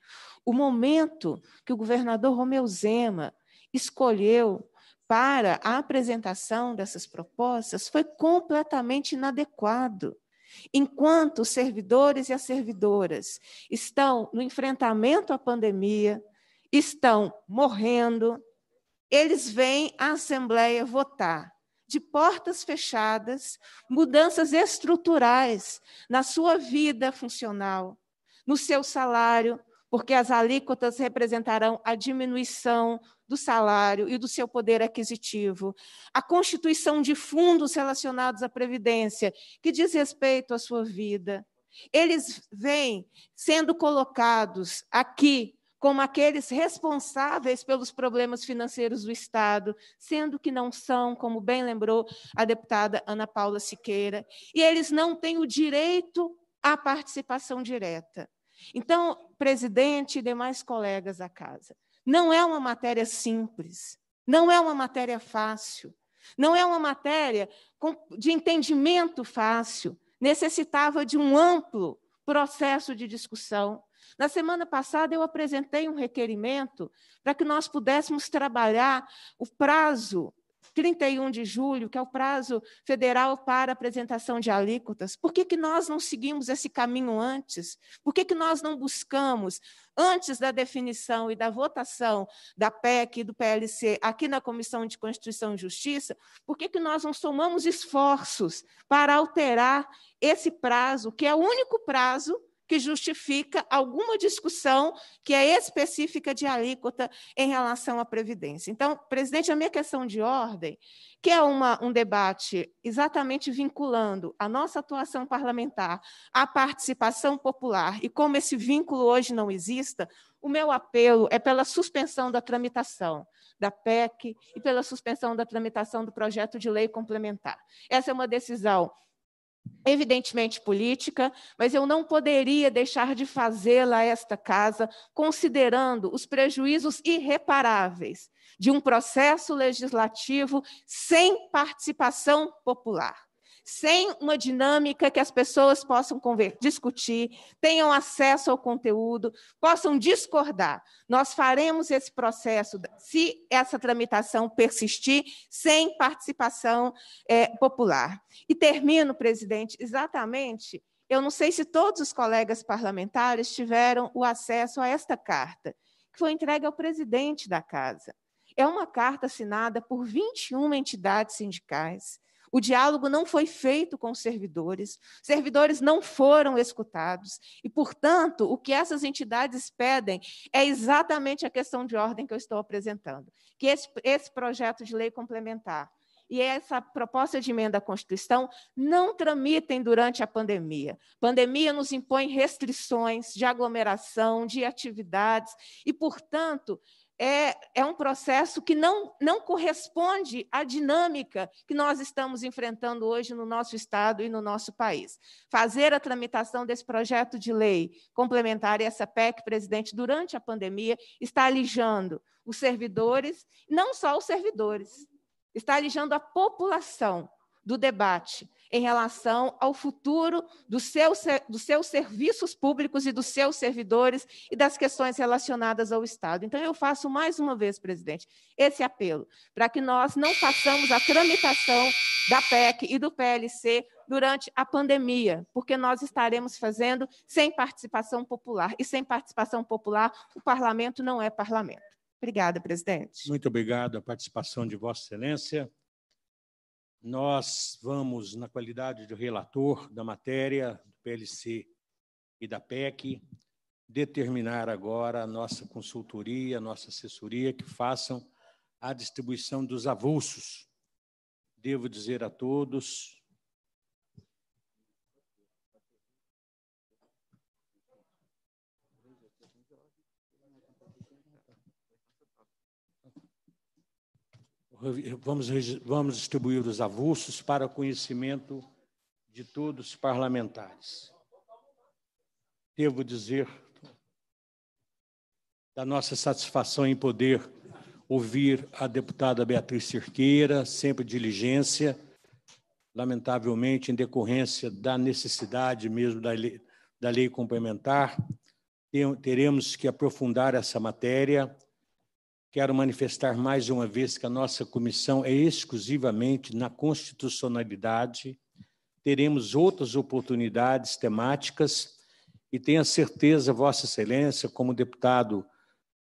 O momento que o governador Romeu Zema escolheu para a apresentação dessas propostas foi completamente inadequado. Enquanto os servidores e as servidoras estão no enfrentamento à pandemia, estão morrendo, eles vêm à Assembleia votar de portas fechadas, mudanças estruturais na sua vida funcional, no seu salário, porque as alíquotas representarão a diminuição do salário e do seu poder aquisitivo, a constituição de fundos relacionados à previdência, que diz respeito à sua vida. Eles vêm sendo colocados aqui como aqueles responsáveis pelos problemas financeiros do Estado, sendo que não são, como bem lembrou a deputada Ana Paula Siqueira, e eles não têm o direito à participação direta. Então, presidente e demais colegas da casa, não é uma matéria simples, não é uma matéria fácil, não é uma matéria de entendimento fácil, necessitava de um amplo processo de discussão na semana passada, eu apresentei um requerimento para que nós pudéssemos trabalhar o prazo 31 de julho, que é o prazo federal para apresentação de alíquotas, por que, que nós não seguimos esse caminho antes? Por que, que nós não buscamos, antes da definição e da votação da PEC e do PLC aqui na Comissão de Constituição e Justiça, por que, que nós não somamos esforços para alterar esse prazo, que é o único prazo que justifica alguma discussão que é específica de alíquota em relação à Previdência. Então, presidente, a minha questão de ordem, que é uma, um debate exatamente vinculando a nossa atuação parlamentar à participação popular, e como esse vínculo hoje não exista, o meu apelo é pela suspensão da tramitação da PEC e pela suspensão da tramitação do projeto de lei complementar. Essa é uma decisão evidentemente política, mas eu não poderia deixar de fazê-la esta casa, considerando os prejuízos irreparáveis de um processo legislativo sem participação popular sem uma dinâmica que as pessoas possam discutir, tenham acesso ao conteúdo, possam discordar. Nós faremos esse processo, se essa tramitação persistir, sem participação é, popular. E termino, presidente, exatamente. Eu não sei se todos os colegas parlamentares tiveram o acesso a esta carta, que foi entregue ao presidente da casa. É uma carta assinada por 21 entidades sindicais, o diálogo não foi feito com os servidores, servidores não foram escutados, e, portanto, o que essas entidades pedem é exatamente a questão de ordem que eu estou apresentando, que esse, esse projeto de lei complementar e essa proposta de emenda à Constituição não tramitem durante a pandemia. Pandemia nos impõe restrições de aglomeração, de atividades, e, portanto, é, é um processo que não, não corresponde à dinâmica que nós estamos enfrentando hoje no nosso Estado e no nosso país. Fazer a tramitação desse projeto de lei complementar essa PEC, presidente, durante a pandemia, está alijando os servidores, não só os servidores, está alijando a população do debate, em relação ao futuro do seu, dos seus serviços públicos e dos seus servidores e das questões relacionadas ao Estado. Então, eu faço mais uma vez, presidente, esse apelo para que nós não façamos a tramitação da PEC e do PLC durante a pandemia, porque nós estaremos fazendo sem participação popular. E sem participação popular, o parlamento não é parlamento. Obrigada, presidente. Muito obrigado a participação de Vossa Excelência. Nós vamos, na qualidade de relator da matéria, do PLC e da PEC, determinar agora a nossa consultoria, a nossa assessoria, que façam a distribuição dos avulsos. Devo dizer a todos vamos, vamos distribuir os avulsos para conhecimento de todos os parlamentares. Devo dizer da nossa satisfação em poder ouvir a deputada Beatriz Cirqueira, sempre diligência, lamentavelmente, em decorrência da necessidade mesmo da lei, da lei complementar, teremos que aprofundar essa matéria Quero manifestar mais uma vez que a nossa comissão é exclusivamente na constitucionalidade. Teremos outras oportunidades temáticas e tenha certeza, Vossa Excelência, como deputado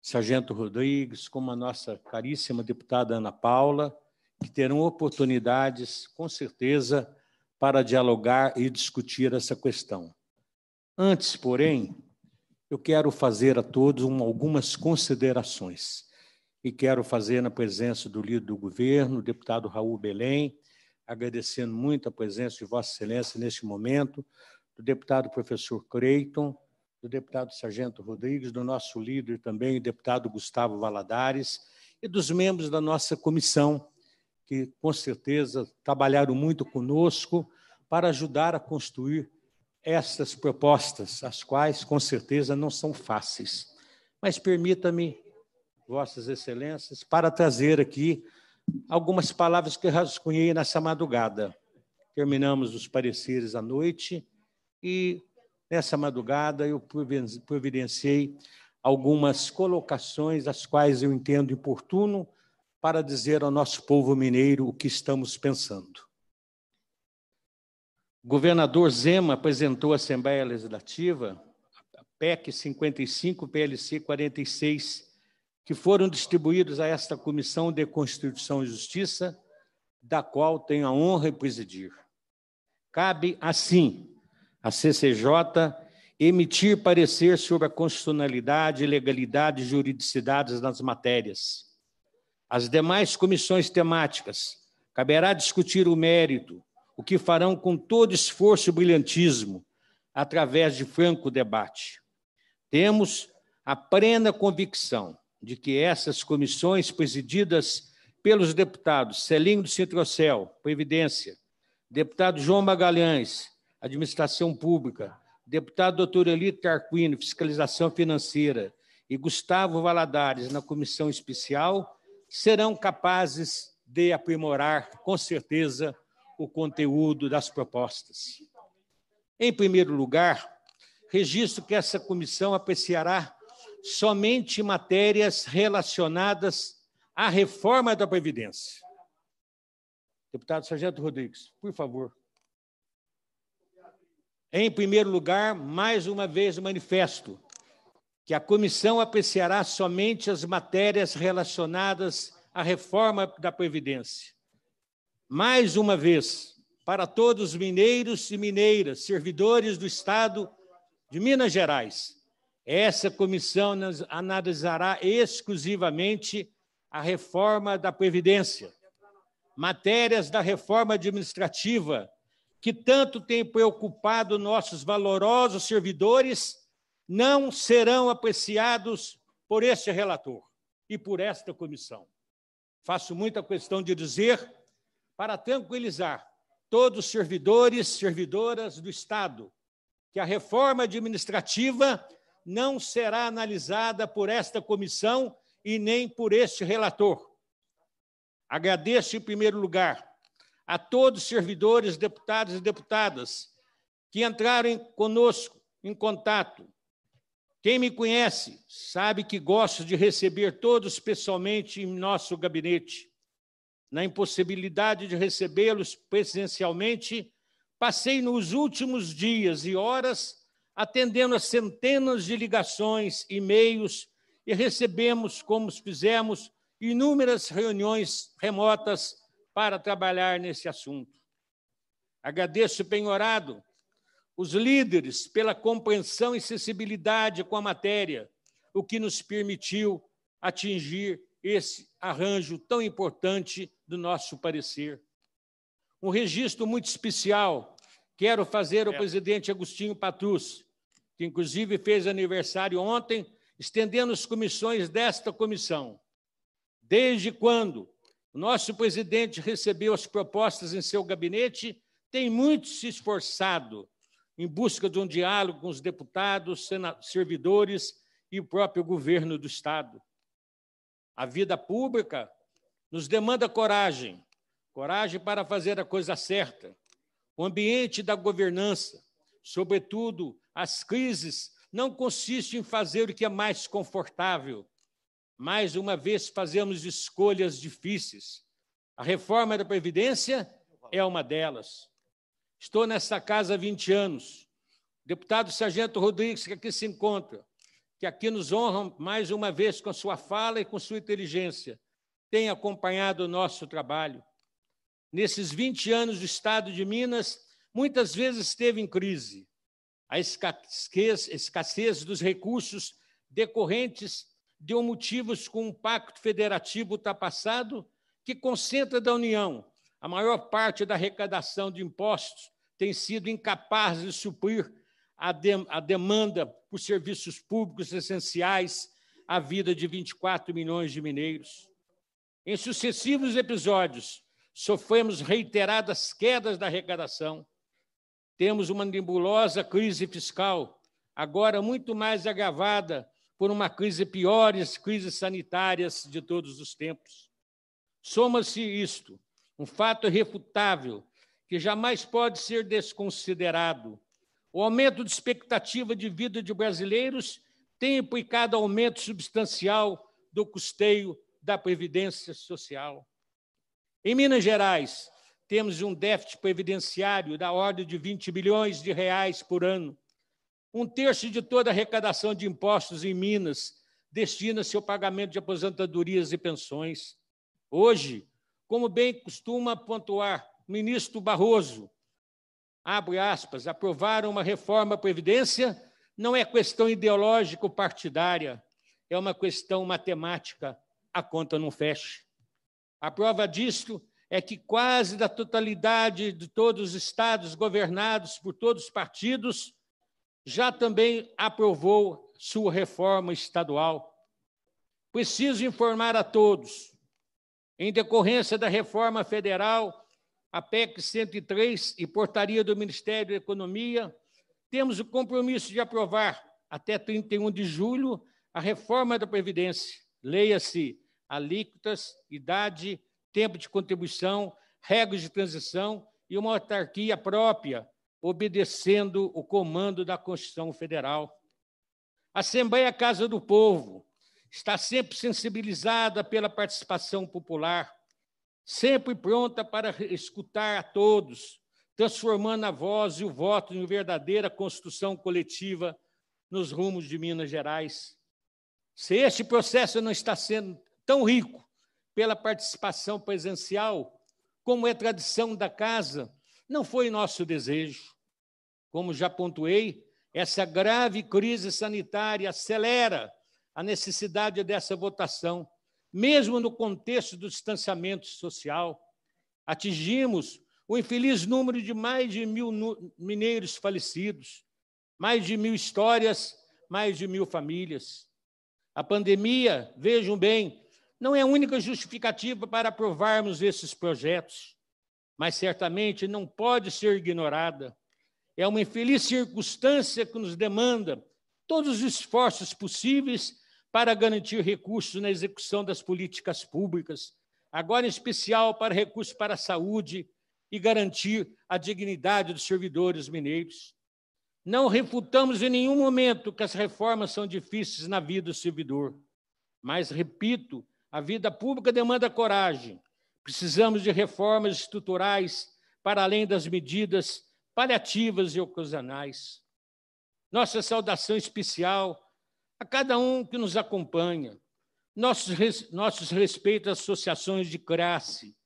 Sargento Rodrigues, como a nossa caríssima deputada Ana Paula, que terão oportunidades, com certeza, para dialogar e discutir essa questão. Antes, porém, eu quero fazer a todos algumas considerações e quero fazer na presença do líder do governo, deputado Raul Belém, agradecendo muito a presença de Vossa Excelência neste momento, do deputado professor Creighton, do deputado Sargento Rodrigues, do nosso líder também, o deputado Gustavo Valadares, e dos membros da nossa comissão, que com certeza trabalharam muito conosco para ajudar a construir estas propostas, as quais com certeza não são fáceis. Mas permita-me Vossas Excelências, para trazer aqui algumas palavras que rascunhei nessa madrugada. Terminamos os pareceres à noite e, nessa madrugada, eu providenciei algumas colocações, as quais eu entendo oportuno para dizer ao nosso povo mineiro o que estamos pensando. O governador Zema apresentou à Assembleia Legislativa a PEC 55, PLC 46, que foram distribuídos a esta Comissão de Constituição e Justiça, da qual tenho a honra de presidir. Cabe, assim, à CCJ emitir parecer sobre a constitucionalidade, legalidade e juridicidade das matérias. As demais comissões temáticas caberá discutir o mérito, o que farão com todo esforço e brilhantismo, através de franco debate. Temos a plena convicção de que essas comissões presididas pelos deputados Celinho do Citrocel, Previdência, deputado João Magalhães, Administração Pública, deputado doutor Elito Tarquino, Fiscalização Financeira, e Gustavo Valadares na comissão especial, serão capazes de aprimorar, com certeza, o conteúdo das propostas. Em primeiro lugar, registro que essa comissão apreciará somente matérias relacionadas à reforma da Previdência. Deputado Sargento Rodrigues, por favor. Em primeiro lugar, mais uma vez manifesto que a comissão apreciará somente as matérias relacionadas à reforma da Previdência. Mais uma vez, para todos os mineiros e mineiras, servidores do Estado de Minas Gerais, essa comissão analisará exclusivamente a reforma da Previdência, matérias da reforma administrativa, que tanto tem preocupado nossos valorosos servidores, não serão apreciados por este relator e por esta comissão. Faço muita questão de dizer, para tranquilizar todos os servidores, servidoras do Estado, que a reforma administrativa não será analisada por esta comissão e nem por este relator. Agradeço, em primeiro lugar, a todos os servidores, deputados e deputadas que entraram conosco em contato. Quem me conhece sabe que gosto de receber todos pessoalmente em nosso gabinete. Na impossibilidade de recebê-los presencialmente, passei nos últimos dias e horas atendendo a centenas de ligações, e-mails, e recebemos, como fizemos, inúmeras reuniões remotas para trabalhar nesse assunto. Agradeço, penhorado, os líderes pela compreensão e sensibilidade com a matéria, o que nos permitiu atingir esse arranjo tão importante do nosso parecer. Um registro muito especial Quero fazer o é. presidente Agostinho Patrus, que inclusive fez aniversário ontem, estendendo as comissões desta comissão. Desde quando o nosso presidente recebeu as propostas em seu gabinete, tem muito se esforçado em busca de um diálogo com os deputados, servidores e o próprio governo do Estado. A vida pública nos demanda coragem coragem para fazer a coisa certa, o ambiente da governança, sobretudo as crises, não consiste em fazer o que é mais confortável. Mais uma vez fazemos escolhas difíceis. A reforma da Previdência é uma delas. Estou nessa casa há 20 anos. O deputado Sargento Rodrigues, que aqui se encontra, que aqui nos honra mais uma vez com sua fala e com sua inteligência, tem acompanhado o nosso trabalho nesses 20 anos do estado de Minas, muitas vezes esteve em crise. A escassez, escassez dos recursos decorrentes deu motivos com um pacto federativo ultrapassado tá que concentra da União a maior parte da arrecadação de impostos tem sido incapaz de suprir a, de, a, demanda por serviços públicos essenciais à vida de 24 milhões de mineiros. Em sucessivos episódios, sofremos reiteradas quedas da arrecadação, temos uma nebulosa crise fiscal, agora muito mais agravada por uma crise piores crises sanitárias de todos os tempos. Soma-se isto, um fato irrefutável que jamais pode ser desconsiderado. O aumento de expectativa de vida de brasileiros tem implicado aumento substancial do custeio da previdência social. Em Minas Gerais, temos um déficit previdenciário da ordem de 20 bilhões de reais por ano. Um terço de toda a arrecadação de impostos em Minas destina-se ao pagamento de aposentadorias e pensões. Hoje, como bem costuma pontuar o ministro Barroso, abre aspas, aprovar uma reforma à Previdência não é questão ideológica ou partidária, é uma questão matemática, a conta não fecha. A prova disto é que quase da totalidade de todos os estados governados por todos os partidos já também aprovou sua reforma estadual. Preciso informar a todos, em decorrência da reforma federal, a PEC 103 e portaria do Ministério da Economia, temos o compromisso de aprovar, até 31 de julho, a reforma da Previdência. Leia-se alíquotas, idade, tempo de contribuição, regras de transição e uma autarquia própria, obedecendo o comando da Constituição Federal. A Assembleia é Casa do Povo está sempre sensibilizada pela participação popular, sempre pronta para escutar a todos, transformando a voz e o voto em verdadeira Constituição coletiva nos rumos de Minas Gerais. Se este processo não está sendo tão rico pela participação presencial, como é tradição da casa, não foi nosso desejo. Como já pontuei, essa grave crise sanitária acelera a necessidade dessa votação, mesmo no contexto do distanciamento social. Atingimos o infeliz número de mais de mil mineiros falecidos, mais de mil histórias, mais de mil famílias. A pandemia, vejam bem, não é a única justificativa para aprovarmos esses projetos, mas certamente não pode ser ignorada. É uma infeliz circunstância que nos demanda todos os esforços possíveis para garantir recursos na execução das políticas públicas, agora em especial para recursos para a saúde e garantir a dignidade dos servidores mineiros. Não refutamos em nenhum momento que as reformas são difíceis na vida do servidor, mas repito a vida pública demanda coragem. Precisamos de reformas estruturais para além das medidas paliativas e ocasionais. Nossa saudação especial a cada um que nos acompanha, nossos, res, nossos respeitos às associações de classe,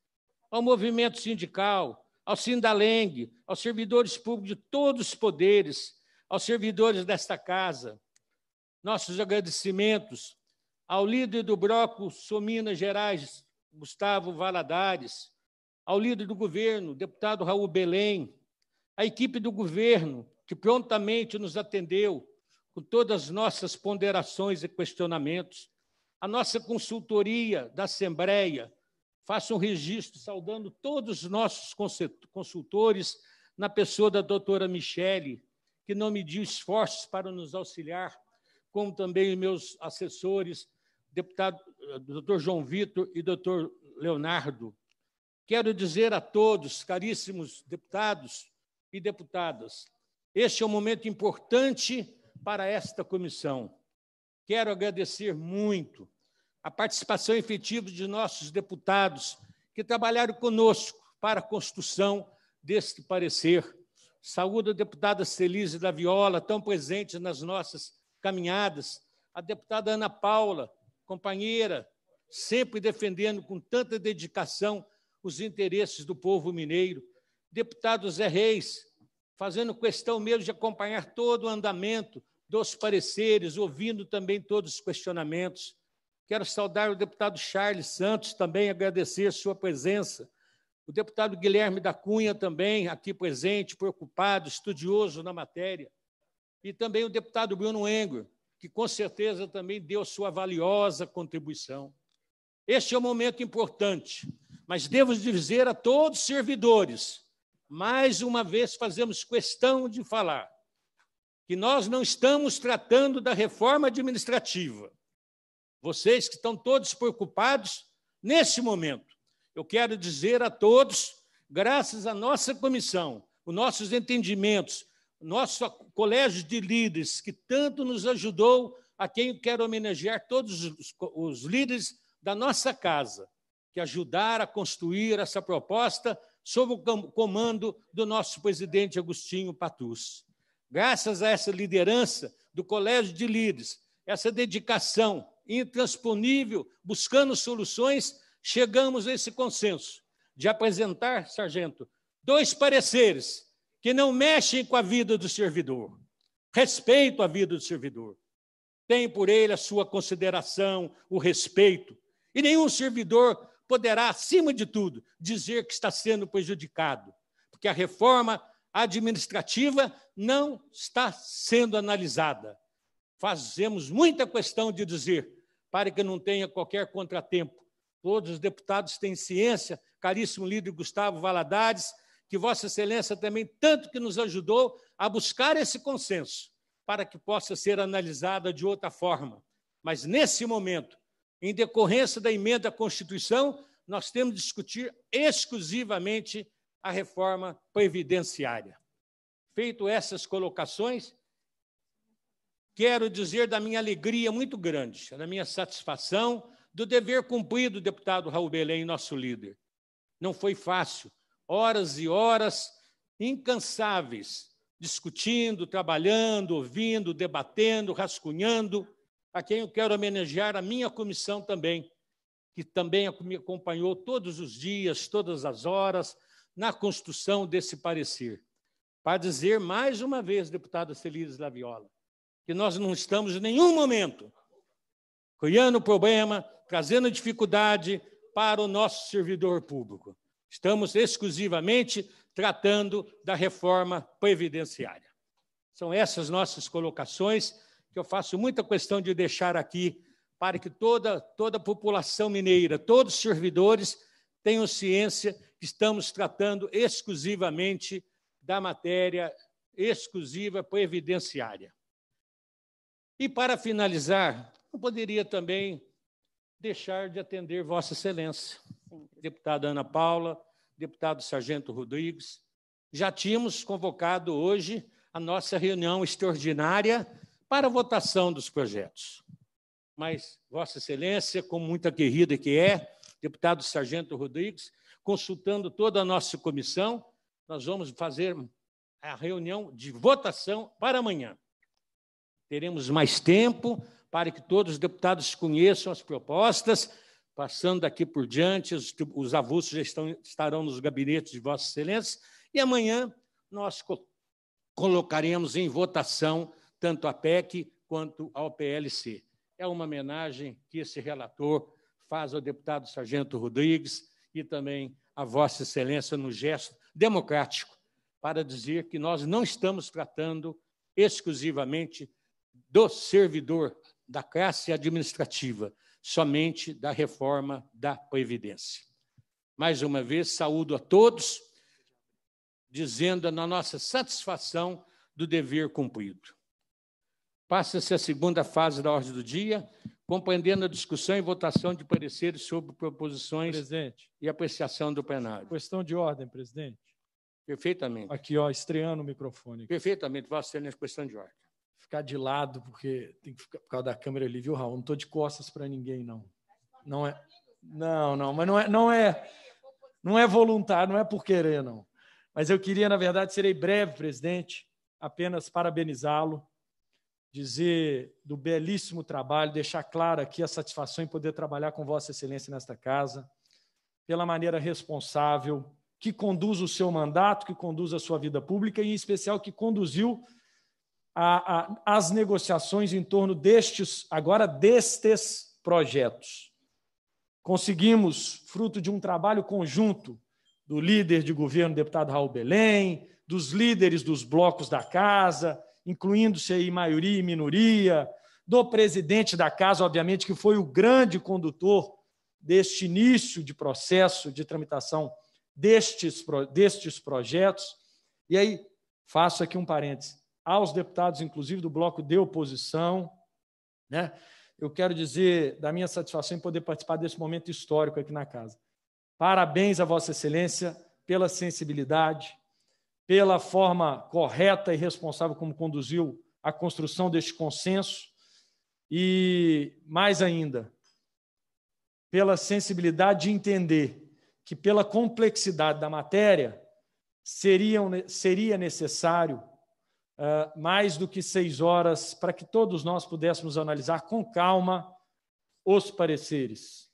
ao movimento sindical, ao Sindalengue, aos servidores públicos de todos os poderes, aos servidores desta casa. Nossos agradecimentos ao líder do bloco Sou Minas Gerais, Gustavo Valadares, ao líder do governo, deputado Raul Belém, à equipe do governo, que prontamente nos atendeu com todas as nossas ponderações e questionamentos, à nossa consultoria da Assembleia, faço um registro saudando todos os nossos consultores, na pessoa da doutora Michele, que não mediu esforços para nos auxiliar, como também os meus assessores deputado eh, doutor João Vitor e doutor Leonardo. Quero dizer a todos, caríssimos deputados e deputadas, este é um momento importante para esta comissão. Quero agradecer muito a participação efetiva de nossos deputados que trabalharam conosco para a construção deste parecer. Saúdo a deputada Celise da Viola, tão presente nas nossas caminhadas, a deputada Ana Paula, companheira, sempre defendendo com tanta dedicação os interesses do povo mineiro. Deputado Zé Reis, fazendo questão mesmo de acompanhar todo o andamento dos pareceres, ouvindo também todos os questionamentos. Quero saudar o deputado Charles Santos, também agradecer a sua presença. O deputado Guilherme da Cunha, também aqui presente, preocupado, estudioso na matéria. E também o deputado Bruno Engler, que com certeza também deu sua valiosa contribuição. Este é um momento importante, mas devo dizer a todos os servidores, mais uma vez fazemos questão de falar, que nós não estamos tratando da reforma administrativa. Vocês que estão todos preocupados, nesse momento, eu quero dizer a todos, graças à nossa comissão, os nossos entendimentos, nosso colégio de líderes, que tanto nos ajudou, a quem eu quero homenagear todos os, os líderes da nossa casa, que ajudaram a construir essa proposta sob o comando do nosso presidente Agostinho Patus. Graças a essa liderança do Colégio de Líderes, essa dedicação intransponível, buscando soluções, chegamos a esse consenso de apresentar, sargento, dois pareceres que não mexem com a vida do servidor. Respeito a vida do servidor. Tem por ele a sua consideração, o respeito. E nenhum servidor poderá, acima de tudo, dizer que está sendo prejudicado, porque a reforma administrativa não está sendo analisada. Fazemos muita questão de dizer, para que não tenha qualquer contratempo. Todos os deputados têm ciência, caríssimo líder Gustavo Valadares, que Vossa Excelência também tanto que nos ajudou a buscar esse consenso, para que possa ser analisada de outra forma. Mas nesse momento, em decorrência da emenda à Constituição, nós temos de discutir exclusivamente a reforma previdenciária. Feito essas colocações, quero dizer da minha alegria muito grande, da minha satisfação, do dever cumprido, deputado Raul Belém, nosso líder. Não foi fácil, horas e horas incansáveis, discutindo, trabalhando, ouvindo, debatendo, rascunhando, a quem eu quero homenagear a minha comissão também, que também me acompanhou todos os dias, todas as horas, na construção desse parecer. Para dizer mais uma vez, deputada Celires Laviola, que nós não estamos em nenhum momento criando problema, trazendo dificuldade para o nosso servidor público. Estamos exclusivamente tratando da reforma previdenciária. São essas nossas colocações que eu faço muita questão de deixar aqui para que toda, toda a população mineira, todos os servidores tenham ciência que estamos tratando exclusivamente da matéria exclusiva previdenciária. E para finalizar, não poderia também deixar de atender Vossa Excelência Deputada Ana Paula, deputado Sargento Rodrigues. Já tínhamos convocado hoje a nossa reunião extraordinária para a votação dos projetos. Mas Vossa Excelência, como muita querida que é, deputado Sargento Rodrigues, consultando toda a nossa comissão, nós vamos fazer a reunião de votação para amanhã. Teremos mais tempo para que todos os deputados conheçam as propostas Passando daqui por diante, os, os avulsos já estão, estarão nos gabinetes de Vossa Excelência, e amanhã nós co colocaremos em votação tanto a PEC quanto ao PLC. É uma homenagem que esse relator faz ao deputado Sargento Rodrigues e também a Vossa Excelência no gesto democrático para dizer que nós não estamos tratando exclusivamente do servidor da classe administrativa, somente da reforma da Previdência. Mais uma vez, saúdo a todos, dizendo na nossa satisfação do dever cumprido. Passa-se a segunda fase da ordem do dia, compreendendo a discussão e votação de pareceres sobre proposições presidente, e apreciação do plenário. Questão de ordem, presidente. Perfeitamente. Aqui, ó, estreando o microfone. Aqui. Perfeitamente, Vossa Excelência, questão de ordem ficar de lado, porque tem que ficar por causa da câmera ali, viu, Raul? Não estou de costas para ninguém, não. Não é. Não, não, mas não é, não é, não é voluntário, não é por querer, não. Mas eu queria, na verdade, serei breve, presidente, apenas parabenizá-lo, dizer do belíssimo trabalho, deixar claro aqui a satisfação em poder trabalhar com Vossa Excelência nesta casa, pela maneira responsável que conduz o seu mandato, que conduz a sua vida pública e, em especial, que conduziu a, a, as negociações em torno destes, agora destes projetos. Conseguimos, fruto de um trabalho conjunto do líder de governo, deputado Raul Belém, dos líderes dos blocos da casa, incluindo-se aí maioria e minoria, do presidente da casa, obviamente, que foi o grande condutor deste início de processo de tramitação destes, destes projetos. E aí, faço aqui um parêntese aos deputados, inclusive do bloco de oposição. Né? Eu quero dizer da minha satisfação em poder participar desse momento histórico aqui na casa. Parabéns a Vossa Excelência pela sensibilidade, pela forma correta e responsável como conduziu a construção deste consenso e, mais ainda, pela sensibilidade de entender que, pela complexidade da matéria, seria necessário uh, mais do que seis horas para que todos nós pudéssemos analisar com calma os pareceres.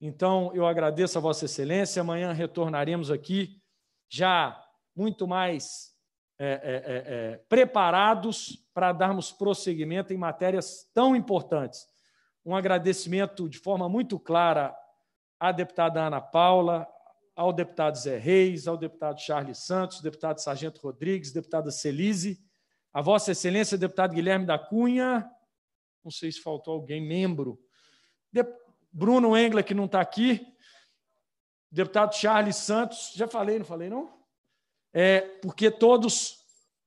Então, eu agradeço a Vossa Excelência. Amanhã retornaremos aqui já muito mais é, é, é, é, preparados para darmos prosseguimento em matérias tão importantes. Um agradecimento de forma muito clara à deputada Ana Paula, ao deputado Zé Reis, ao deputado Charles Santos, deputado Sargento Rodrigues, deputada Celise a Vossa Excelência, deputado Guilherme da Cunha, não sei se faltou alguém, membro. De... Bruno Engler, que não está aqui. Deputado Charles Santos, já falei, não falei, não? É, porque todos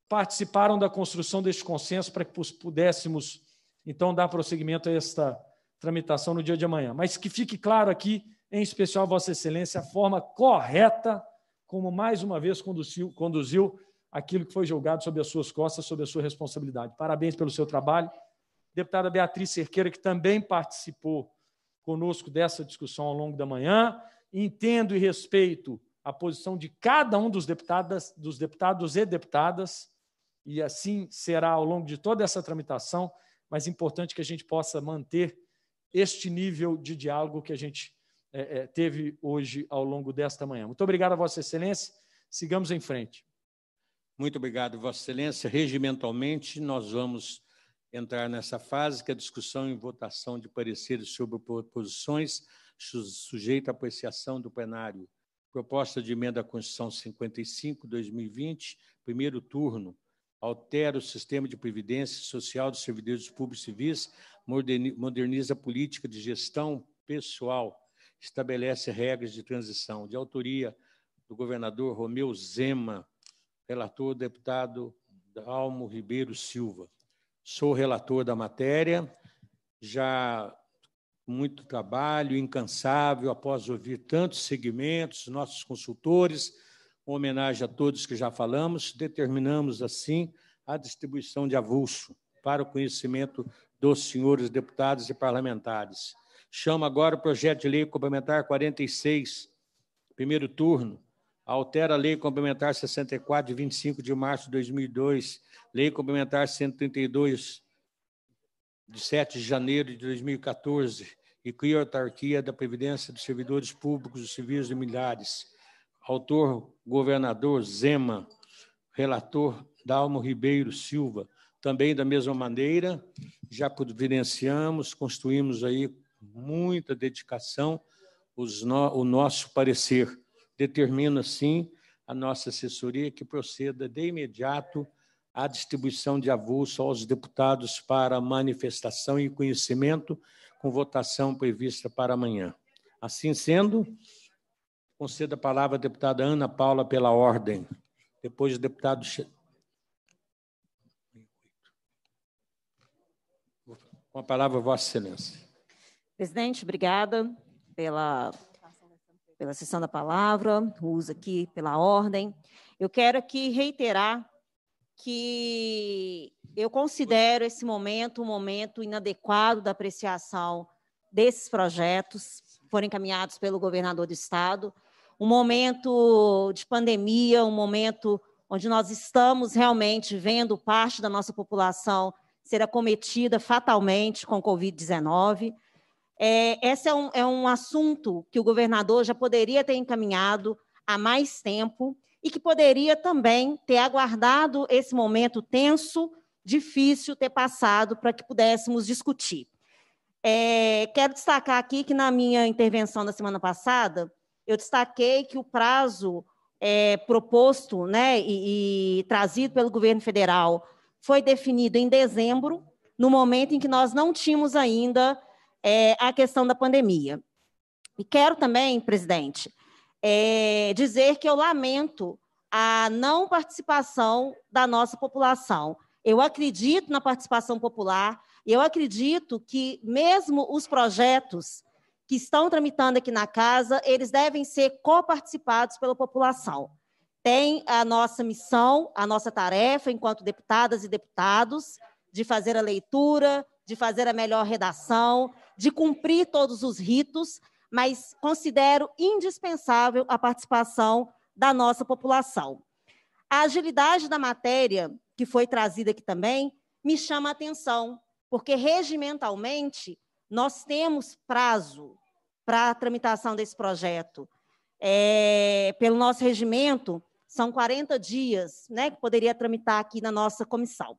participaram da construção deste consenso para que pudéssemos, então, dar prosseguimento a esta tramitação no dia de amanhã. Mas que fique claro aqui, em especial, Vossa Excelência, a forma correta como, mais uma vez, conduziu, conduziu aquilo que foi julgado sobre as suas costas, sobre a sua responsabilidade. Parabéns pelo seu trabalho. Deputada Beatriz Cerqueira, que também participou conosco dessa discussão ao longo da manhã. Entendo e respeito a posição de cada um dos deputados, dos deputados e deputadas, e assim será ao longo de toda essa tramitação, mas é importante que a gente possa manter este nível de diálogo que a gente é, é, teve hoje ao longo desta manhã. Muito obrigado a Vossa Excelência. Sigamos em frente. Muito obrigado, Vossa Excelência. Regimentalmente, nós vamos entrar nessa fase, que é a discussão e votação de pareceres sobre proposições sujeita à apreciação do plenário. Proposta de emenda à Constituição 55, 2020, primeiro turno. Altera o sistema de previdência social dos servidores públicos civis, moderniza a política de gestão pessoal, estabelece regras de transição. De autoria do governador Romeu Zema, relator deputado Dalmo Ribeiro Silva. Sou relator da matéria, já muito trabalho, incansável, após ouvir tantos segmentos, nossos consultores, homenagem a todos que já falamos, determinamos assim a distribuição de avulso para o conhecimento dos senhores deputados e parlamentares. Chamo agora o projeto de lei complementar 46, primeiro turno, altera a Lei Complementar 64, de 25 de março de 2002, Lei Complementar 132, de 7 de janeiro de 2014, e cria a autarquia da Previdência dos Servidores Públicos e Civis e Milhares. Autor, governador Zema. Relator, Dalmo Ribeiro Silva. Também, da mesma maneira, já providenciamos, construímos aí muita dedicação no, o nosso parecer Determino, assim, a nossa assessoria que proceda de imediato à distribuição de avulso aos deputados para manifestação e conhecimento, com votação prevista para amanhã. Assim sendo, concedo a palavra à deputada Ana Paula pela ordem. Depois o deputado. Com a palavra, Vossa Excelência. Presidente, obrigada pela pela sessão da palavra, uso aqui pela ordem. Eu quero aqui reiterar que eu considero esse momento um momento inadequado da apreciação desses projetos que foram encaminhados pelo governador do estado, um momento de pandemia, um momento onde nós estamos realmente vendo parte da nossa população ser acometida fatalmente com Covid-19. É, esse é um, é um assunto que o governador já poderia ter encaminhado há mais tempo e que poderia também ter aguardado esse momento tenso, difícil, ter passado para que pudéssemos discutir. É, quero destacar aqui que na minha intervenção da semana passada, eu destaquei que o prazo é, proposto né, e, e trazido pelo governo federal foi definido em dezembro, no momento em que nós não tínhamos ainda é, a questão da pandemia. E quero também, presidente, é, dizer que eu lamento a não participação da nossa população. Eu acredito na participação popular, eu acredito que mesmo os projetos que estão tramitando aqui na casa, eles devem ser coparticipados pela população. Tem a nossa missão, a nossa tarefa enquanto deputadas e deputados de fazer a leitura, de fazer a melhor redação, de cumprir todos os ritos, mas considero indispensável a participação da nossa população. A agilidade da matéria, que foi trazida aqui também, me chama a atenção, porque regimentalmente nós temos prazo para a tramitação desse projeto. É, pelo nosso regimento, são 40 dias né, que poderia tramitar aqui na nossa comissão.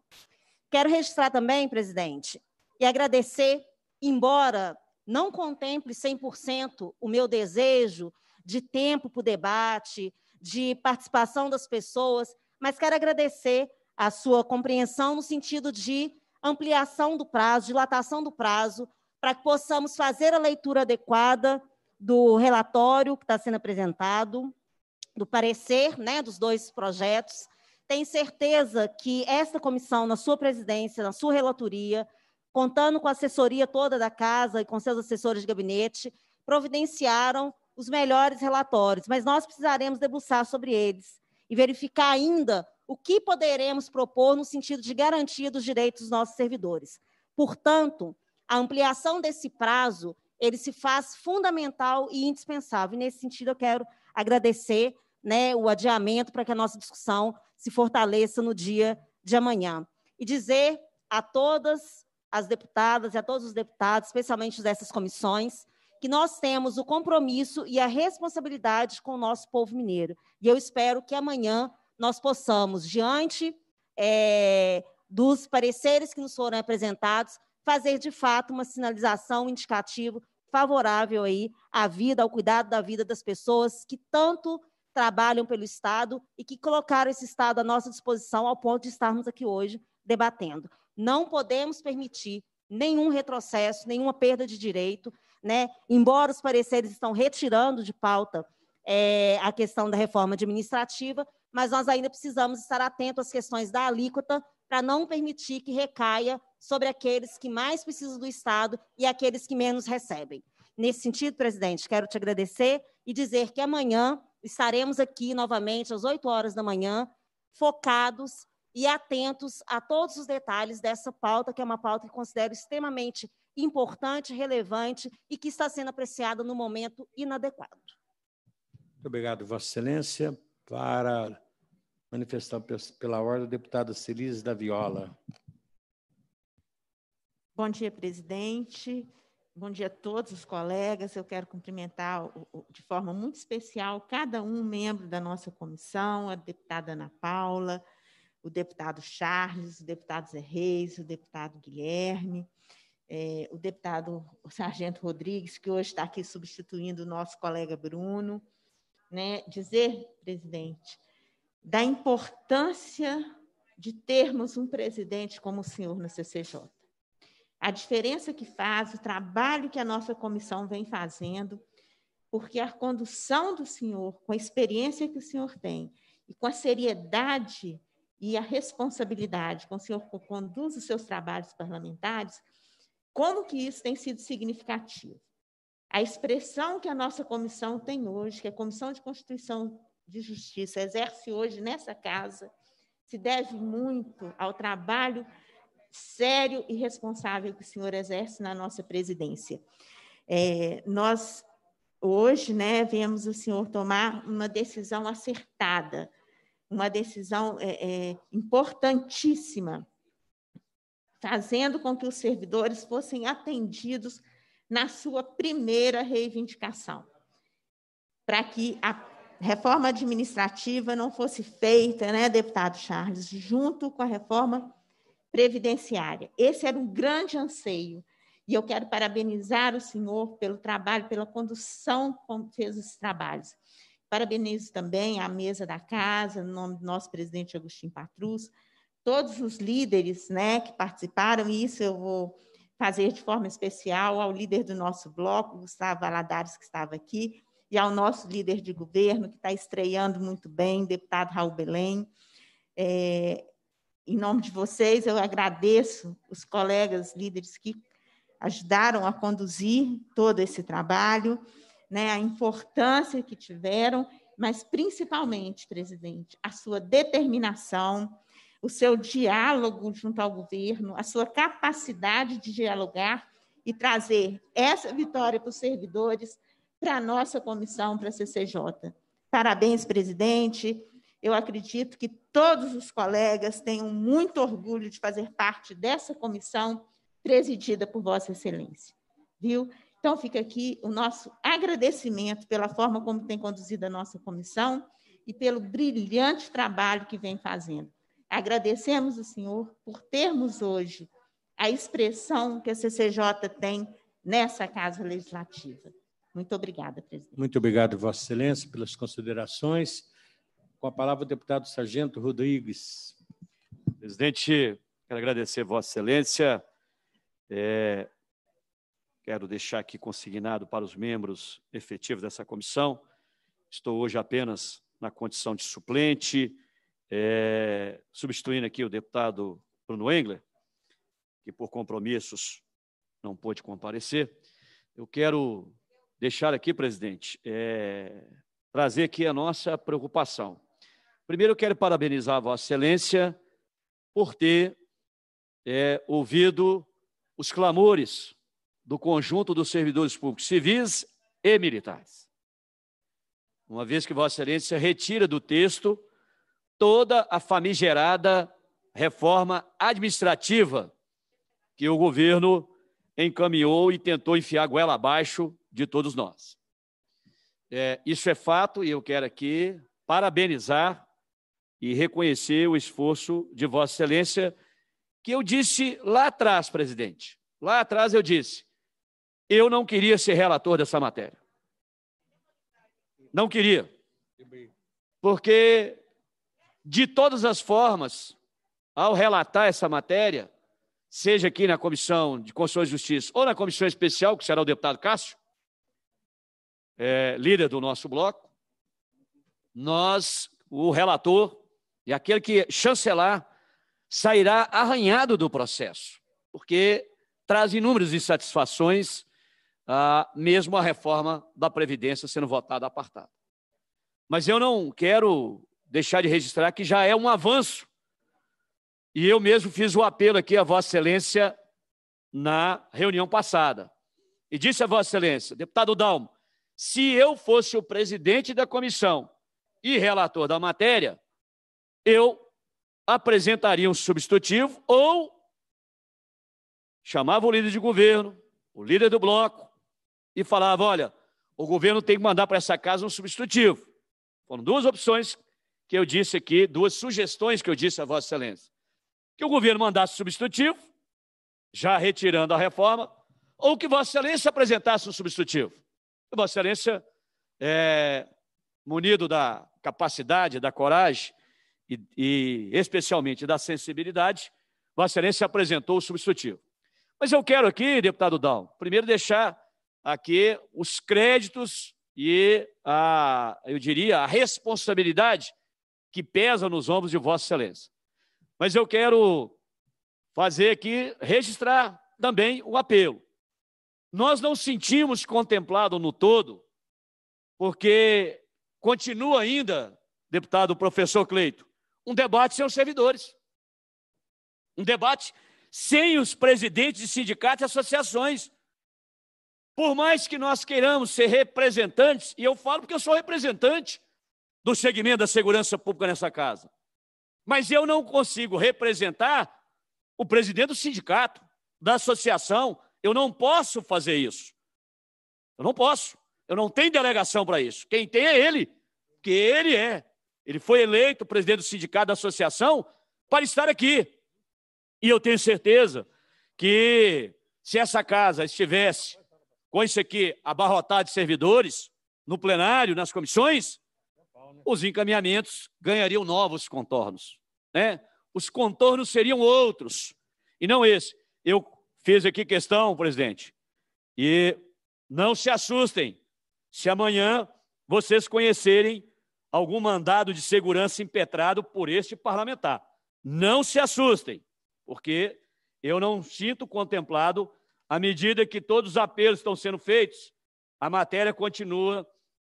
Quero registrar também, presidente, e agradecer embora não contemple 100% o meu desejo de tempo para o debate, de participação das pessoas, mas quero agradecer a sua compreensão no sentido de ampliação do prazo, dilatação do prazo, para que possamos fazer a leitura adequada do relatório que está sendo apresentado, do parecer né, dos dois projetos. Tenho certeza que esta comissão, na sua presidência, na sua relatoria, contando com a assessoria toda da casa e com seus assessores de gabinete, providenciaram os melhores relatórios, mas nós precisaremos debruçar sobre eles e verificar ainda o que poderemos propor no sentido de garantia dos direitos dos nossos servidores. Portanto, a ampliação desse prazo, ele se faz fundamental e indispensável. E nesse sentido, eu quero agradecer né, o adiamento para que a nossa discussão se fortaleça no dia de amanhã. E dizer a todas às deputadas e a todos os deputados, especialmente dessas comissões, que nós temos o compromisso e a responsabilidade com o nosso povo mineiro. E eu espero que amanhã nós possamos, diante é, dos pareceres que nos foram apresentados, fazer de fato uma sinalização um indicativo favorável aí à vida, ao cuidado da vida das pessoas que tanto trabalham pelo Estado e que colocaram esse Estado à nossa disposição ao ponto de estarmos aqui hoje debatendo. Não podemos permitir nenhum retrocesso, nenhuma perda de direito, né? Embora os pareceres estão retirando de pauta é, a questão da reforma administrativa, mas nós ainda precisamos estar atentos às questões da alíquota para não permitir que recaia sobre aqueles que mais precisam do Estado e aqueles que menos recebem. Nesse sentido, presidente, quero te agradecer e dizer que amanhã estaremos aqui novamente às 8 horas da manhã, focados e atentos a todos os detalhes dessa pauta, que é uma pauta que considero extremamente importante, relevante e que está sendo apreciada no momento inadequado. Muito obrigado, Vossa Excelência. Para manifestar pela ordem, deputada Celise da Viola. Bom dia, presidente. Bom dia a todos os colegas. Eu quero cumprimentar de forma muito especial cada um membro da nossa comissão, a deputada Ana Paula, o deputado Charles, o deputado Zé Reis, o deputado Guilherme, é, o deputado o Sargento Rodrigues, que hoje está aqui substituindo o nosso colega Bruno. Né? Dizer, presidente, da importância de termos um presidente como o senhor no CCJ. A diferença que faz, o trabalho que a nossa comissão vem fazendo, porque a condução do senhor, com a experiência que o senhor tem e com a seriedade e a responsabilidade com o senhor conduz os seus trabalhos parlamentares, como que isso tem sido significativo? A expressão que a nossa comissão tem hoje, que a Comissão de Constituição de Justiça exerce hoje nessa casa, se deve muito ao trabalho sério e responsável que o senhor exerce na nossa presidência. É, nós hoje, né, vemos o senhor tomar uma decisão acertada uma decisão é, é, importantíssima, fazendo com que os servidores fossem atendidos na sua primeira reivindicação, para que a reforma administrativa não fosse feita, né, deputado Charles, junto com a reforma previdenciária. Esse era um grande anseio. E eu quero parabenizar o senhor pelo trabalho, pela condução como fez esses trabalhos. Parabenizo também a mesa da casa, no nome do nosso presidente Agostinho Patrus, todos os líderes né, que participaram, e isso eu vou fazer de forma especial ao líder do nosso bloco, Gustavo Valadares, que estava aqui, e ao nosso líder de governo, que está estreando muito bem, deputado Raul Belém. É, em nome de vocês, eu agradeço os colegas líderes que ajudaram a conduzir todo esse trabalho né, a importância que tiveram, mas principalmente, presidente, a sua determinação, o seu diálogo junto ao governo, a sua capacidade de dialogar e trazer essa vitória para os servidores, para a nossa comissão, para a CCJ. Parabéns, presidente. Eu acredito que todos os colegas tenham muito orgulho de fazer parte dessa comissão presidida por Vossa Excelência. Viu? Então, fica aqui o nosso agradecimento pela forma como tem conduzido a nossa comissão e pelo brilhante trabalho que vem fazendo. Agradecemos o senhor por termos hoje a expressão que a CCJ tem nessa Casa Legislativa. Muito obrigada, presidente. Muito obrigado, Vossa Excelência, pelas considerações. Com a palavra, o deputado Sargento Rodrigues. Presidente, quero agradecer, Vossa Excelência. É, Quero deixar aqui consignado para os membros efetivos dessa comissão. Estou hoje apenas na condição de suplente, é, substituindo aqui o deputado Bruno Engler, que por compromissos não pôde comparecer. Eu quero deixar aqui, presidente, é, trazer aqui a nossa preocupação. Primeiro, eu quero parabenizar Vossa Excelência por ter é, ouvido os clamores do conjunto dos servidores públicos civis e militares. Uma vez que Vossa Excelência retira do texto toda a famigerada reforma administrativa que o governo encaminhou e tentou enfiar goela abaixo de todos nós. É, isso é fato e eu quero aqui parabenizar e reconhecer o esforço de Vossa Excelência, que eu disse lá atrás, presidente. Lá atrás eu disse: eu não queria ser relator dessa matéria. Não queria. Porque, de todas as formas, ao relatar essa matéria, seja aqui na Comissão de Constituição e Justiça ou na Comissão Especial, que será o deputado Cássio, é, líder do nosso bloco, nós, o relator e aquele que chancelar, sairá arranhado do processo, porque traz inúmeras insatisfações ah, mesmo a reforma da Previdência sendo votada apartada. Mas eu não quero deixar de registrar que já é um avanço. E eu mesmo fiz o apelo aqui a Vossa Excelência na reunião passada. E disse a Vossa Excelência, deputado Dalmo, se eu fosse o presidente da comissão e relator da matéria, eu apresentaria um substitutivo ou chamava o líder de governo, o líder do bloco, e falava: olha, o governo tem que mandar para essa casa um substitutivo. Foram duas opções que eu disse aqui, duas sugestões que eu disse a Vossa Excelência. Que o governo mandasse substitutivo, já retirando a reforma, ou que Vossa Excelência apresentasse um substitutivo. E Vossa Excelência, é, munido da capacidade, da coragem e, e especialmente da sensibilidade, Vossa Excelência apresentou o substitutivo. Mas eu quero aqui, deputado Dal, primeiro deixar aqui os créditos e a, eu diria, a responsabilidade que pesa nos ombros de Vossa Excelência. Mas eu quero fazer aqui, registrar também o apelo. Nós não sentimos contemplado no todo, porque continua ainda, deputado professor Cleito, um debate sem os servidores. Um debate sem os presidentes de sindicatos e associações. Por mais que nós queiramos ser representantes, e eu falo porque eu sou representante do segmento da segurança pública nessa casa, mas eu não consigo representar o presidente do sindicato, da associação, eu não posso fazer isso. Eu não posso. Eu não tenho delegação para isso. Quem tem é ele, que ele é. Ele foi eleito presidente do sindicato da associação para estar aqui. E eu tenho certeza que se essa casa estivesse com isso aqui abarrotar de servidores no plenário, nas comissões, os encaminhamentos ganhariam novos contornos. Né? Os contornos seriam outros, e não esse. Eu fiz aqui questão, presidente, e não se assustem se amanhã vocês conhecerem algum mandado de segurança impetrado por este parlamentar. Não se assustem, porque eu não sinto contemplado à medida que todos os apelos estão sendo feitos, a matéria continua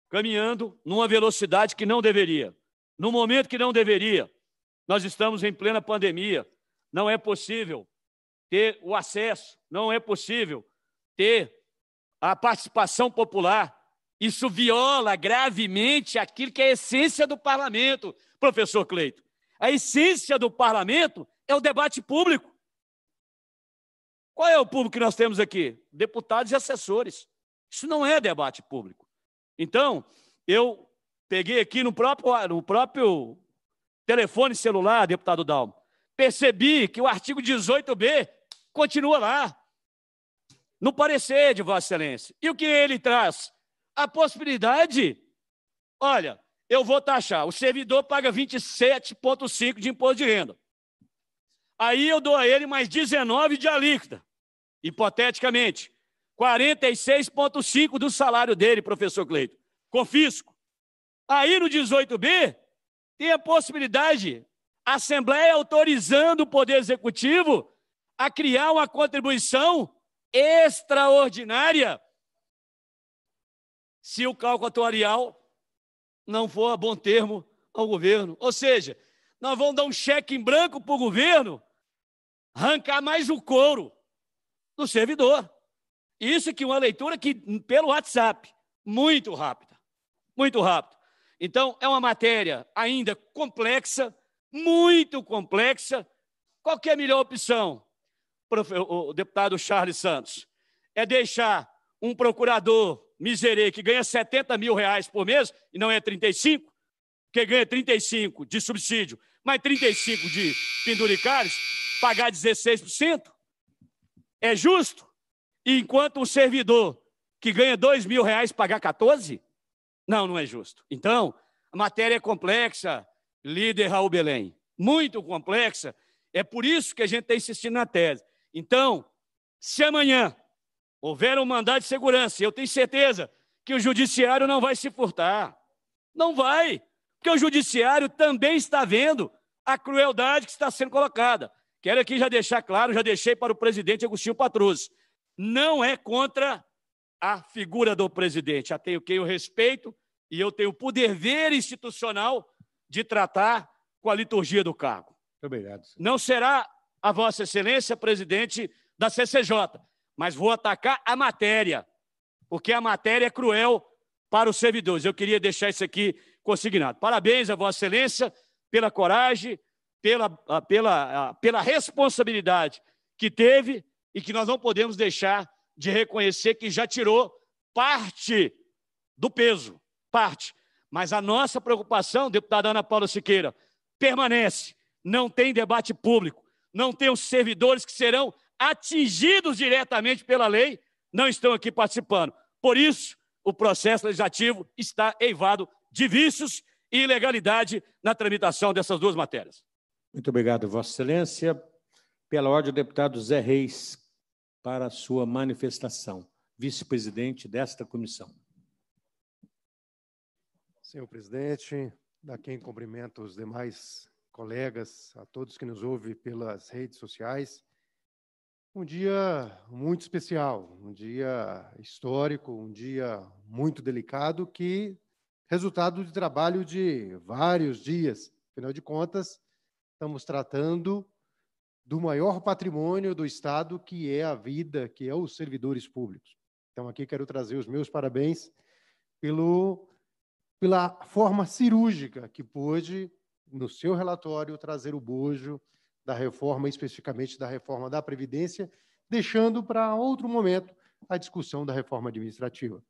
caminhando numa velocidade que não deveria, no momento que não deveria. Nós estamos em plena pandemia, não é possível ter o acesso, não é possível ter a participação popular. Isso viola gravemente aquilo que é a essência do parlamento, professor Cleito. A essência do parlamento é o debate público. Qual é o público que nós temos aqui? Deputados e assessores. Isso não é debate público. Então, eu peguei aqui no próprio, no próprio telefone celular, deputado Dalmo, percebi que o artigo 18B continua lá, no parecer de Vossa Excelência. E o que ele traz? A possibilidade, olha, eu vou taxar, o servidor paga 27,5% de imposto de renda. Aí eu dou a ele mais 19 de alíquota, hipoteticamente. 46,5 do salário dele, professor Cleito. Confisco. Aí no 18B, tem a possibilidade, a Assembleia autorizando o Poder Executivo a criar uma contribuição extraordinária se o cálculo atuarial não for a bom termo ao governo. Ou seja, nós vamos dar um cheque em branco para o governo arrancar mais o couro do servidor. Isso que uma leitura que pelo WhatsApp, muito rápida, muito rápido. Então é uma matéria ainda complexa, muito complexa. Qual é a melhor opção, o deputado Charles Santos? É deixar um procurador miserê que ganha 70 mil reais por mês e não é 35? que ganha 35 é de subsídio, mais 35 de penduricários, pagar 16%? É justo? enquanto um servidor que ganha 2 mil reais pagar 14? Não, não é justo. Então, a matéria é complexa, líder Raul Belém, muito complexa. É por isso que a gente está insistindo na tese. Então, se amanhã houver um mandado de segurança, eu tenho certeza que o judiciário não vai se furtar. Não vai. Porque o judiciário também está vendo a crueldade que está sendo colocada. Quero aqui já deixar claro, já deixei para o presidente Agostinho Patrus. Não é contra a figura do presidente. Já tenho quem eu respeito e eu tenho o poder ver institucional de tratar com a liturgia do cargo. Muito obrigado. Senhor. Não será a Vossa Excelência presidente da CCJ, mas vou atacar a matéria, porque a matéria é cruel para os servidores. Eu queria deixar isso aqui consignado. Parabéns a Vossa Excelência pela coragem, pela, ah, pela, ah, pela responsabilidade que teve e que nós não podemos deixar de reconhecer que já tirou parte do peso, parte. Mas a nossa preocupação, deputada Ana Paula Siqueira, permanece. Não tem debate público, não tem os servidores que serão atingidos diretamente pela lei, não estão aqui participando. Por isso, o processo legislativo está eivado de vícios e ilegalidade na tramitação dessas duas matérias. Muito obrigado, Vossa Excelência. Pela ordem, o deputado Zé Reis, para sua manifestação, vice-presidente desta comissão. Senhor presidente, da quem cumprimento os demais colegas, a todos que nos ouvem pelas redes sociais. Um dia muito especial, um dia histórico, um dia muito delicado que resultado de trabalho de vários dias. Afinal de contas, estamos tratando do maior patrimônio do Estado, que é a vida, que é os servidores públicos. Então, aqui quero trazer os meus parabéns pelo, pela forma cirúrgica que pôde, no seu relatório, trazer o bojo da reforma, especificamente da reforma da Previdência, deixando para outro momento a discussão da reforma administrativa.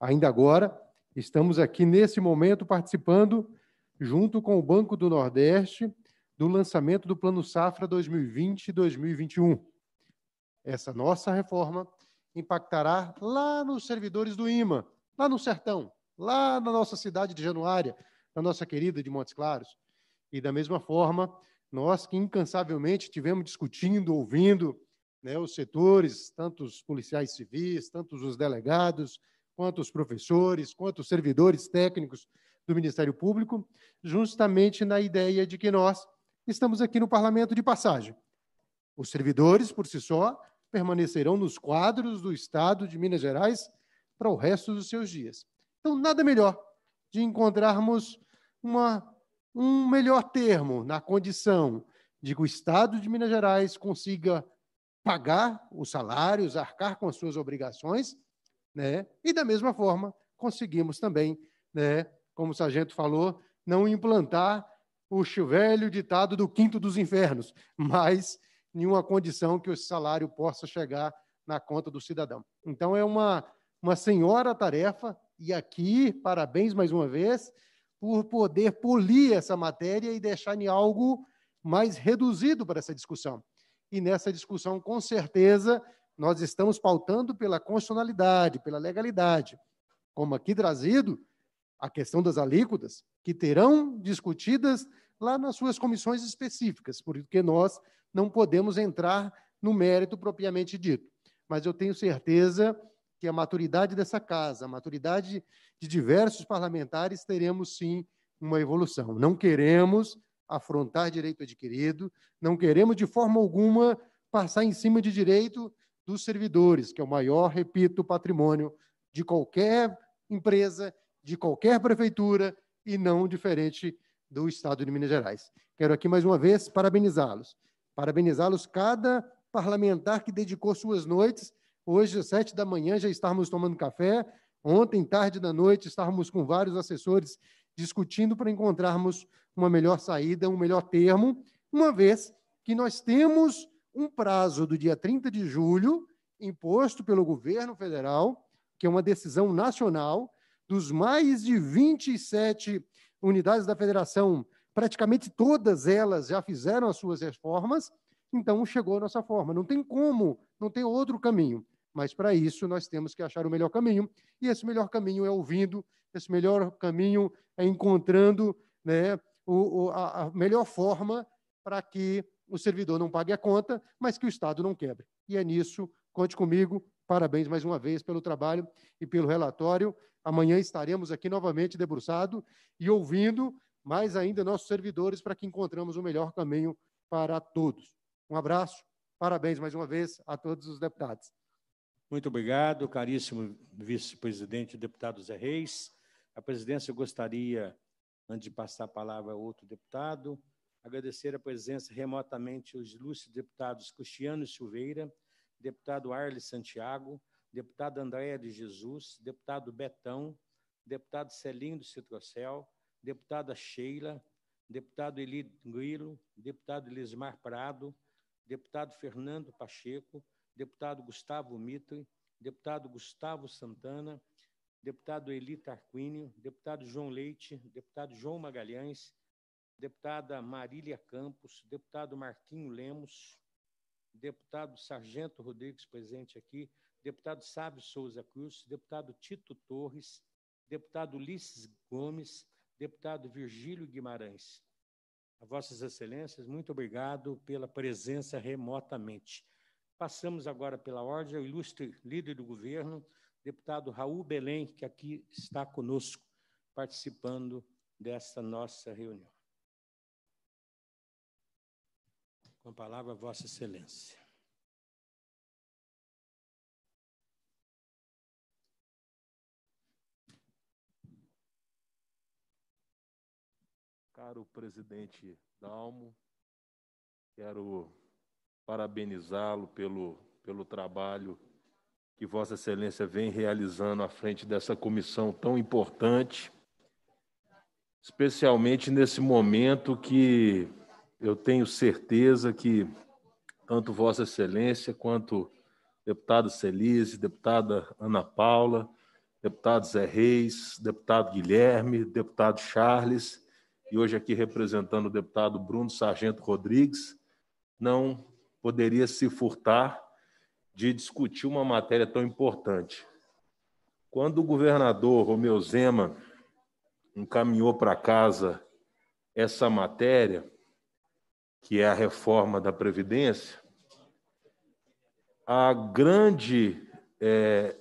Ainda agora, Estamos aqui nesse momento participando, junto com o Banco do Nordeste, do lançamento do Plano Safra 2020-2021. Essa nossa reforma impactará lá nos servidores do IMA, lá no sertão, lá na nossa cidade de Januária, na nossa querida de Montes Claros. E da mesma forma, nós que incansavelmente tivemos discutindo, ouvindo né, os setores, tantos policiais civis, tantos os delegados, quanto os professores, quanto os servidores técnicos do Ministério Público, justamente na ideia de que nós estamos aqui no parlamento de passagem. Os servidores, por si só, permanecerão nos quadros do Estado de Minas Gerais para o resto dos seus dias. Então, nada melhor de encontrarmos uma, um melhor termo na condição de que o Estado de Minas Gerais consiga pagar os salários, arcar com as suas obrigações né? E, da mesma forma, conseguimos também, né, como o sargento falou, não implantar o velho ditado do quinto dos infernos, mas nenhuma condição que o salário possa chegar na conta do cidadão. Então, é uma, uma senhora tarefa, e aqui, parabéns mais uma vez, por poder polir essa matéria e deixar em algo mais reduzido para essa discussão. E nessa discussão, com certeza, nós estamos pautando pela constitucionalidade, pela legalidade. Como aqui trazido, a questão das alíquotas, que terão discutidas lá nas suas comissões específicas, porque nós não podemos entrar no mérito propriamente dito. Mas eu tenho certeza que a maturidade dessa casa, a maturidade de diversos parlamentares, teremos sim uma evolução. Não queremos afrontar direito adquirido, não queremos de forma alguma passar em cima de direito dos servidores, que é o maior, repito, patrimônio de qualquer empresa, de qualquer prefeitura e não diferente do Estado de Minas Gerais. Quero aqui mais uma vez parabenizá-los. Parabenizá-los, cada parlamentar que dedicou suas noites. Hoje, às sete da manhã, já estávamos tomando café. Ontem, tarde da noite, estávamos com vários assessores discutindo para encontrarmos uma melhor saída, um melhor termo, uma vez que nós temos um prazo do dia 30 de julho, imposto pelo governo federal, que é uma decisão nacional, dos mais de 27 unidades da federação, praticamente todas elas já fizeram as suas reformas, então chegou a nossa forma. Não tem como, não tem outro caminho. Mas para isso nós temos que achar o melhor caminho, e esse melhor caminho é ouvindo, esse melhor caminho é encontrando né, o, o, a, a melhor forma para que o servidor não pague a conta, mas que o Estado não quebre. E é nisso, conte comigo. Parabéns mais uma vez pelo trabalho e pelo relatório. Amanhã estaremos aqui novamente debruçado e ouvindo mais ainda nossos servidores para que encontramos o melhor caminho para todos. Um abraço, parabéns mais uma vez a todos os deputados. Muito obrigado, caríssimo vice-presidente, deputado Zé Reis. A presidência gostaria, antes de passar a palavra a outro deputado, agradecer a presença remotamente os ilustres deputados Cristiano Silveira, deputado Arles Santiago, deputado Andréa de Jesus, deputado Betão, deputado Celinho do Citrocel, deputada Sheila, deputado Eli Grilo, deputado Elismar Prado, deputado Fernando Pacheco, deputado Gustavo Mitre, deputado Gustavo Santana, deputado Eli Tarquínio, deputado João Leite, deputado João Magalhães, deputada Marília Campos, deputado Marquinho Lemos, deputado Sargento Rodrigues, presente aqui, deputado Sábio Souza Cruz, deputado Tito Torres, deputado Ulisses Gomes, deputado Virgílio Guimarães. A Vossas Excelências, muito obrigado pela presença remotamente. Passamos agora pela ordem ao ilustre líder do governo, deputado Raul Belém, que aqui está conosco, participando desta nossa reunião. Com a palavra, Vossa Excelência. Caro presidente Dalmo, quero parabenizá-lo pelo, pelo trabalho que Vossa Excelência vem realizando à frente dessa comissão tão importante, especialmente nesse momento que eu tenho certeza que tanto Vossa Excelência quanto Deputado Celise, deputada Ana Paula, deputado Zé Reis, deputado Guilherme, deputado Charles, e hoje aqui representando o deputado Bruno Sargento Rodrigues, não poderia se furtar de discutir uma matéria tão importante. Quando o governador Romeu Zema encaminhou para casa essa matéria, que é a reforma da Previdência, a grande é,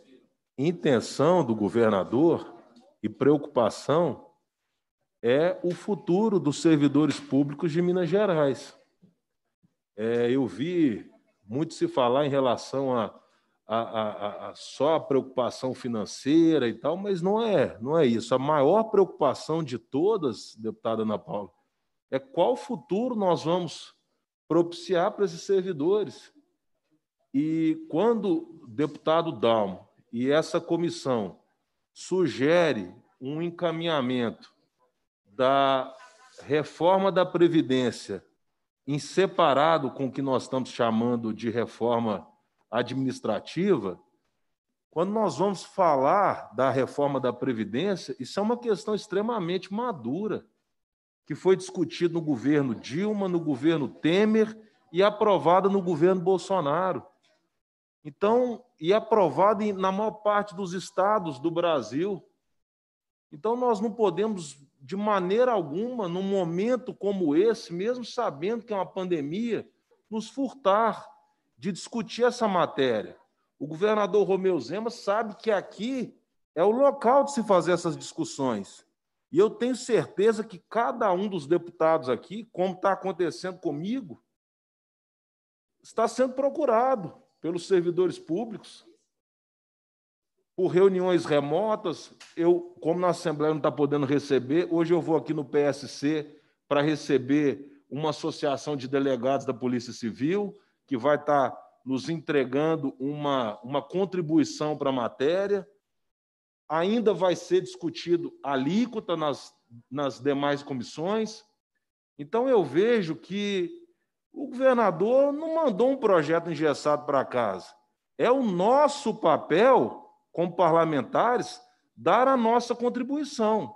intenção do governador e preocupação é o futuro dos servidores públicos de Minas Gerais. É, eu vi muito se falar em relação a, a, a, a, só a preocupação financeira e tal, mas não é, não é isso. A maior preocupação de todas, deputada Ana Paula, é qual futuro nós vamos propiciar para esses servidores. E quando o deputado Dalmo e essa comissão sugere um encaminhamento da reforma da Previdência em separado com o que nós estamos chamando de reforma administrativa, quando nós vamos falar da reforma da Previdência, isso é uma questão extremamente madura que foi discutido no governo Dilma, no governo Temer e aprovada no governo Bolsonaro. Então, e aprovada na maior parte dos estados do Brasil. Então, nós não podemos, de maneira alguma, num momento como esse, mesmo sabendo que é uma pandemia, nos furtar de discutir essa matéria. O governador Romeu Zema sabe que aqui é o local de se fazer essas discussões. E eu tenho certeza que cada um dos deputados aqui, como está acontecendo comigo, está sendo procurado pelos servidores públicos por reuniões remotas. Eu, como na Assembleia não está podendo receber, hoje eu vou aqui no PSC para receber uma associação de delegados da Polícia Civil que vai estar nos entregando uma, uma contribuição para a matéria ainda vai ser discutido alíquota nas, nas demais comissões. Então, eu vejo que o governador não mandou um projeto engessado para casa. É o nosso papel, como parlamentares, dar a nossa contribuição.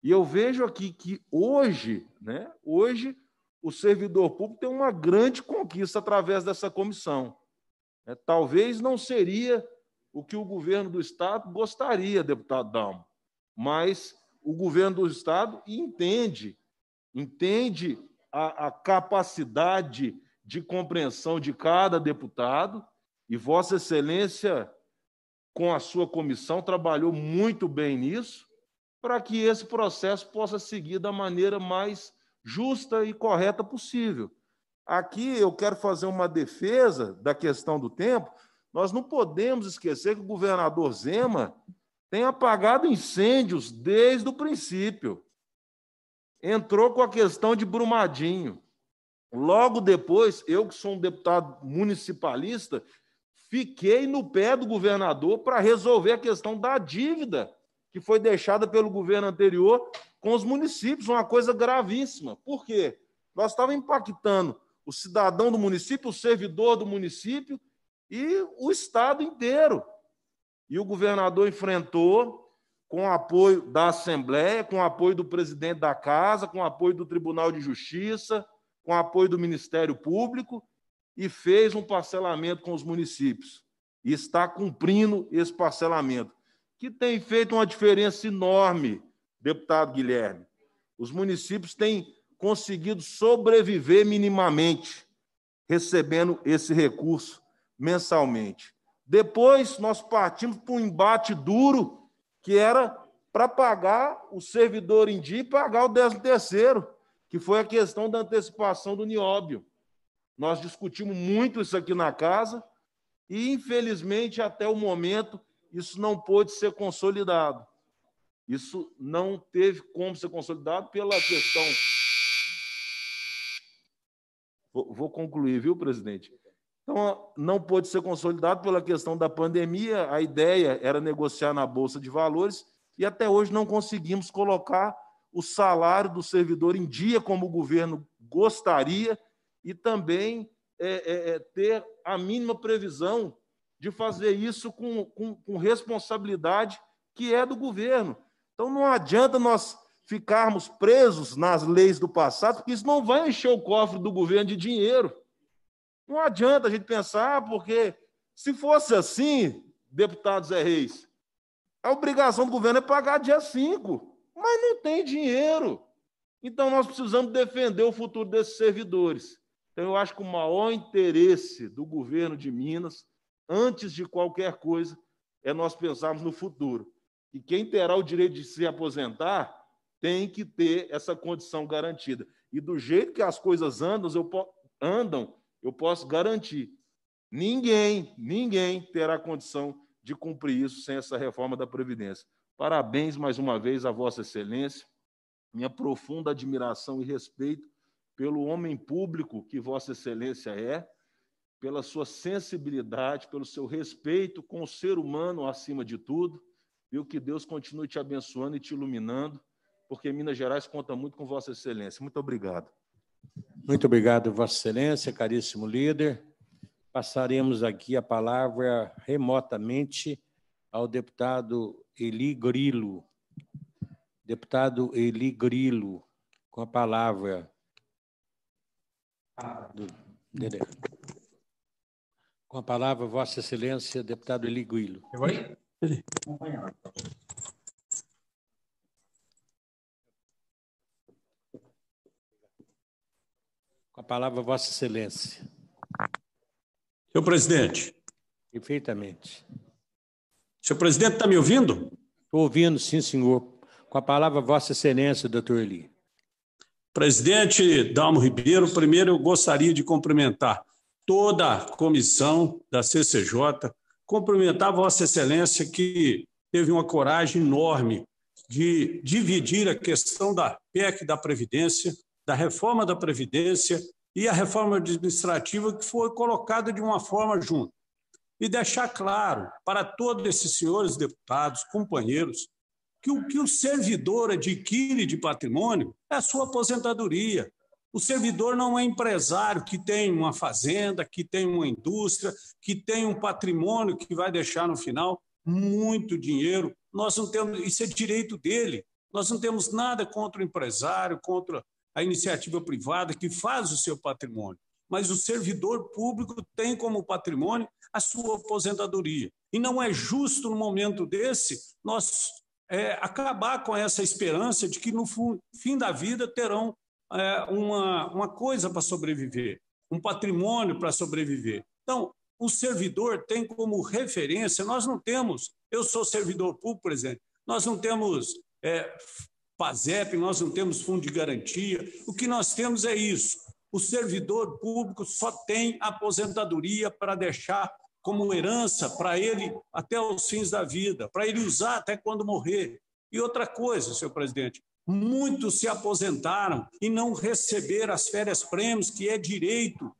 E eu vejo aqui que hoje, né, hoje o servidor público tem uma grande conquista através dessa comissão. É, talvez não seria o que o governo do Estado gostaria, deputado Dalmo, mas o governo do Estado entende, entende a, a capacidade de compreensão de cada deputado, e Vossa Excelência, com a sua comissão, trabalhou muito bem nisso, para que esse processo possa seguir da maneira mais justa e correta possível. Aqui eu quero fazer uma defesa da questão do tempo, nós não podemos esquecer que o governador Zema tem apagado incêndios desde o princípio. Entrou com a questão de Brumadinho. Logo depois, eu que sou um deputado municipalista, fiquei no pé do governador para resolver a questão da dívida que foi deixada pelo governo anterior com os municípios, uma coisa gravíssima. Por quê? Nós estávamos impactando o cidadão do município, o servidor do município, e o Estado inteiro. E o governador enfrentou, com apoio da Assembleia, com apoio do presidente da Casa, com apoio do Tribunal de Justiça, com apoio do Ministério Público, e fez um parcelamento com os municípios. E está cumprindo esse parcelamento, que tem feito uma diferença enorme, deputado Guilherme. Os municípios têm conseguido sobreviver minimamente recebendo esse recurso mensalmente. Depois nós partimos para um embate duro, que era para pagar o servidor em dia e pagar o 13 terceiro, que foi a questão da antecipação do nióbio. Nós discutimos muito isso aqui na casa e, infelizmente, até o momento, isso não pôde ser consolidado. Isso não teve como ser consolidado pela questão. Vou concluir, viu, presidente? Então, não pôde ser consolidado pela questão da pandemia. A ideia era negociar na Bolsa de Valores e até hoje não conseguimos colocar o salário do servidor em dia como o governo gostaria e também é, é, é, ter a mínima previsão de fazer isso com, com, com responsabilidade que é do governo. Então não adianta nós ficarmos presos nas leis do passado, porque isso não vai encher o cofre do governo de dinheiro. Não adianta a gente pensar, porque se fosse assim, deputado Zé Reis, a obrigação do governo é pagar dia 5, mas não tem dinheiro. Então, nós precisamos defender o futuro desses servidores. Então, eu acho que o maior interesse do governo de Minas, antes de qualquer coisa, é nós pensarmos no futuro. E quem terá o direito de se aposentar tem que ter essa condição garantida. E do jeito que as coisas andam, eu, andam, eu posso garantir: ninguém, ninguém terá condição de cumprir isso sem essa reforma da Previdência. Parabéns mais uma vez a Vossa Excelência, minha profunda admiração e respeito pelo homem público que Vossa Excelência é, pela sua sensibilidade, pelo seu respeito com o ser humano acima de tudo, e o que Deus continue te abençoando e te iluminando, porque Minas Gerais conta muito com Vossa Excelência. Muito obrigado. Muito obrigado, Vossa Excelência, caríssimo líder. Passaremos aqui a palavra remotamente ao deputado Eli Grilo. Deputado Eli Grilo, com a palavra. Com a palavra, Vossa Excelência, deputado Eli Grilo. Eu vou acompanhar. A palavra, Vossa Excelência. Senhor presidente. Perfeitamente. Senhor presidente, está me ouvindo? Estou ouvindo, sim, senhor. Com a palavra, Vossa Excelência, doutor Eli. Presidente Dalmo Ribeiro, primeiro eu gostaria de cumprimentar toda a comissão da CCJ, cumprimentar Vossa Excelência, que teve uma coragem enorme de dividir a questão da PEC da Previdência da reforma da Previdência e a reforma administrativa que foi colocada de uma forma junta. E deixar claro para todos esses senhores deputados, companheiros, que o que o servidor adquire de patrimônio é a sua aposentadoria. O servidor não é empresário que tem uma fazenda, que tem uma indústria, que tem um patrimônio que vai deixar no final muito dinheiro. Nós não temos, isso é direito dele. Nós não temos nada contra o empresário, contra a iniciativa privada que faz o seu patrimônio, mas o servidor público tem como patrimônio a sua aposentadoria. E não é justo, no momento desse, nós é, acabar com essa esperança de que no fim da vida terão é, uma, uma coisa para sobreviver, um patrimônio para sobreviver. Então, o servidor tem como referência, nós não temos, eu sou servidor público, por exemplo, nós não temos é, PASEP, nós não temos fundo de garantia. O que nós temos é isso. O servidor público só tem aposentadoria para deixar como herança para ele até os fins da vida, para ele usar até quando morrer. E outra coisa, senhor presidente, muitos se aposentaram e não receberam as férias prêmios, que é direito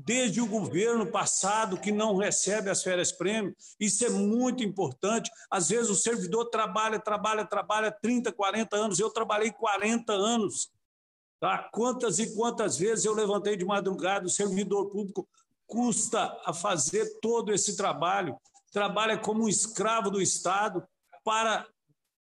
desde o governo passado que não recebe as férias prêmio. Isso é muito importante. Às vezes o servidor trabalha, trabalha, trabalha 30, 40 anos. Eu trabalhei 40 anos. Tá? Quantas e quantas vezes eu levantei de madrugada, o servidor público custa a fazer todo esse trabalho, trabalha como um escravo do Estado para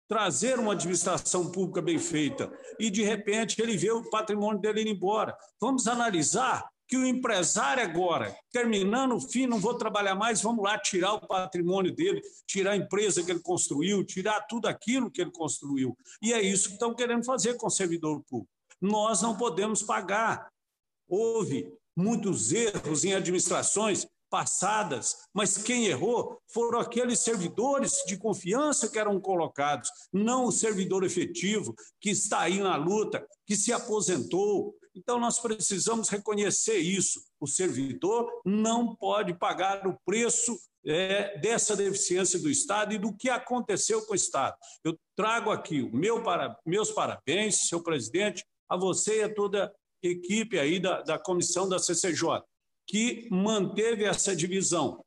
trazer uma administração pública bem feita e de repente ele vê o patrimônio dele indo embora. Vamos analisar que o empresário agora, terminando o fim, não vou trabalhar mais, vamos lá tirar o patrimônio dele, tirar a empresa que ele construiu, tirar tudo aquilo que ele construiu. E é isso que estão querendo fazer com o servidor público. Nós não podemos pagar. Houve muitos erros em administrações passadas, mas quem errou foram aqueles servidores de confiança que eram colocados, não o servidor efetivo que está aí na luta, que se aposentou, então, nós precisamos reconhecer isso. O servidor não pode pagar o preço é, dessa deficiência do Estado e do que aconteceu com o Estado. Eu trago aqui o meu para, meus parabéns, seu presidente, a você e a toda a equipe aí da, da comissão da CCJ, que manteve essa divisão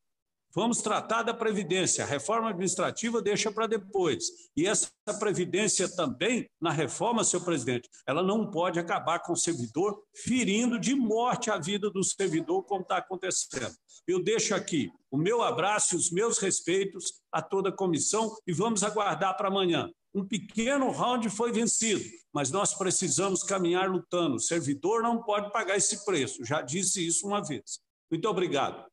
Vamos tratar da Previdência. A reforma administrativa deixa para depois. E essa Previdência também, na reforma, seu presidente, ela não pode acabar com o servidor, ferindo de morte a vida do servidor, como está acontecendo. Eu deixo aqui o meu abraço e os meus respeitos a toda a comissão e vamos aguardar para amanhã. Um pequeno round foi vencido, mas nós precisamos caminhar lutando. O servidor não pode pagar esse preço, já disse isso uma vez. Muito obrigado.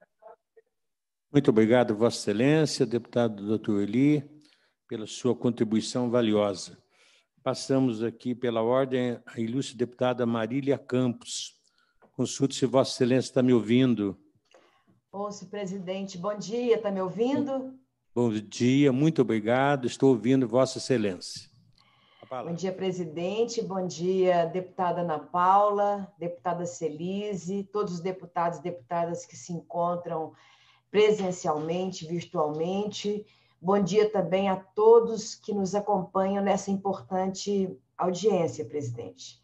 Muito obrigado, Vossa Excelência, deputado doutor Eli, pela sua contribuição valiosa. Passamos aqui pela ordem a ilustre deputada Marília Campos. Consulte se Vossa Excelência está me ouvindo. Ouço, presidente. Bom dia, está me ouvindo? Bom dia, muito obrigado. Estou ouvindo Vossa Excelência. Bom dia, presidente. Bom dia, deputada Ana Paula, deputada Celise, todos os deputados e deputadas que se encontram presencialmente, virtualmente. Bom dia também a todos que nos acompanham nessa importante audiência, presidente.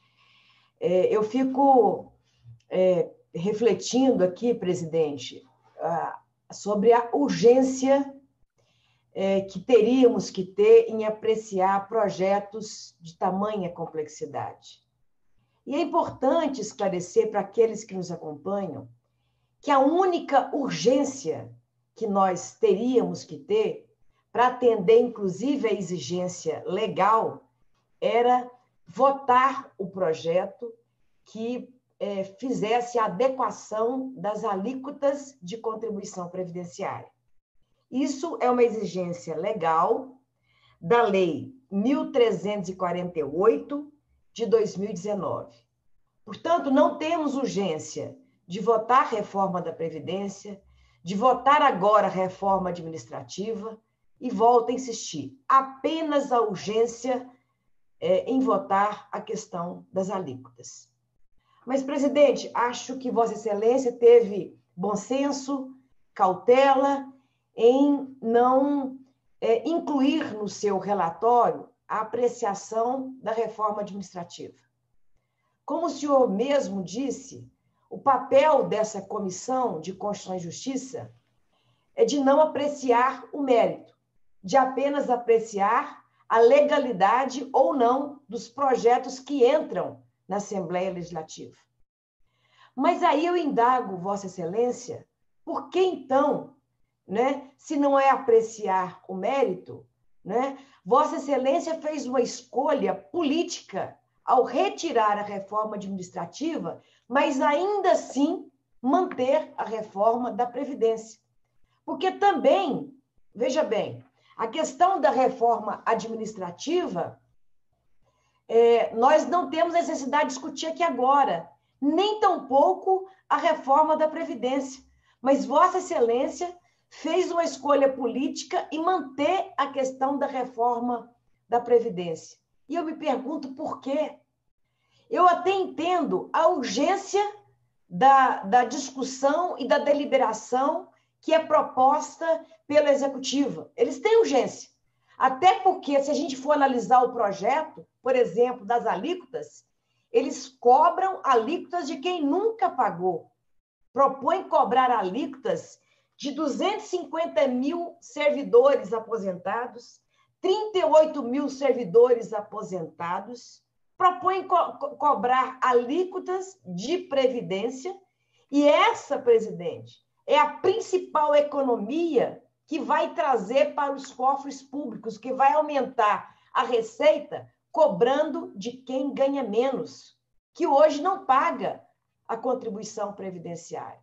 É, eu fico é, refletindo aqui, presidente, sobre a urgência é, que teríamos que ter em apreciar projetos de tamanha complexidade. E é importante esclarecer para aqueles que nos acompanham que a única urgência que nós teríamos que ter para atender, inclusive, a exigência legal, era votar o projeto que é, fizesse a adequação das alíquotas de contribuição previdenciária. Isso é uma exigência legal da Lei 1348 de 2019. Portanto, não temos urgência de votar reforma da Previdência, de votar agora reforma administrativa e volta a insistir apenas a urgência é, em votar a questão das alíquotas. Mas, presidente, acho que Vossa Excelência teve bom senso, cautela em não é, incluir no seu relatório a apreciação da reforma administrativa. Como o senhor mesmo disse, o papel dessa comissão de Constituição e Justiça é de não apreciar o mérito, de apenas apreciar a legalidade ou não dos projetos que entram na Assembleia Legislativa. Mas aí eu indago, Vossa Excelência, por que então, né, se não é apreciar o mérito, né, Vossa Excelência fez uma escolha política ao retirar a reforma administrativa mas ainda assim manter a reforma da Previdência. Porque também, veja bem, a questão da reforma administrativa, é, nós não temos necessidade de discutir aqui agora, nem tampouco a reforma da Previdência. Mas Vossa Excelência fez uma escolha política e manter a questão da reforma da Previdência. E eu me pergunto por quê? Eu até entendo a urgência da, da discussão e da deliberação que é proposta pela executiva. Eles têm urgência. Até porque, se a gente for analisar o projeto, por exemplo, das alíquotas, eles cobram alíquotas de quem nunca pagou. Propõem cobrar alíquotas de 250 mil servidores aposentados, 38 mil servidores aposentados, propõe co cobrar alíquotas de previdência, e essa, presidente, é a principal economia que vai trazer para os cofres públicos, que vai aumentar a receita cobrando de quem ganha menos, que hoje não paga a contribuição previdenciária.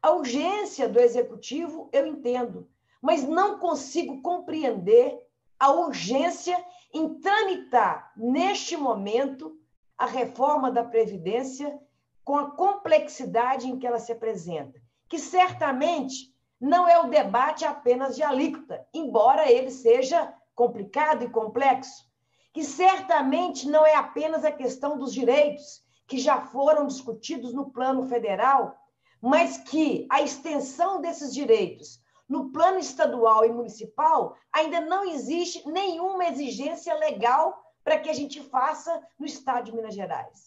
A urgência do executivo eu entendo, mas não consigo compreender a urgência em tramitar, neste momento, a reforma da Previdência com a complexidade em que ela se apresenta, que certamente não é o debate apenas de alíquota, embora ele seja complicado e complexo, que certamente não é apenas a questão dos direitos, que já foram discutidos no plano federal, mas que a extensão desses direitos no plano estadual e municipal, ainda não existe nenhuma exigência legal para que a gente faça no Estado de Minas Gerais.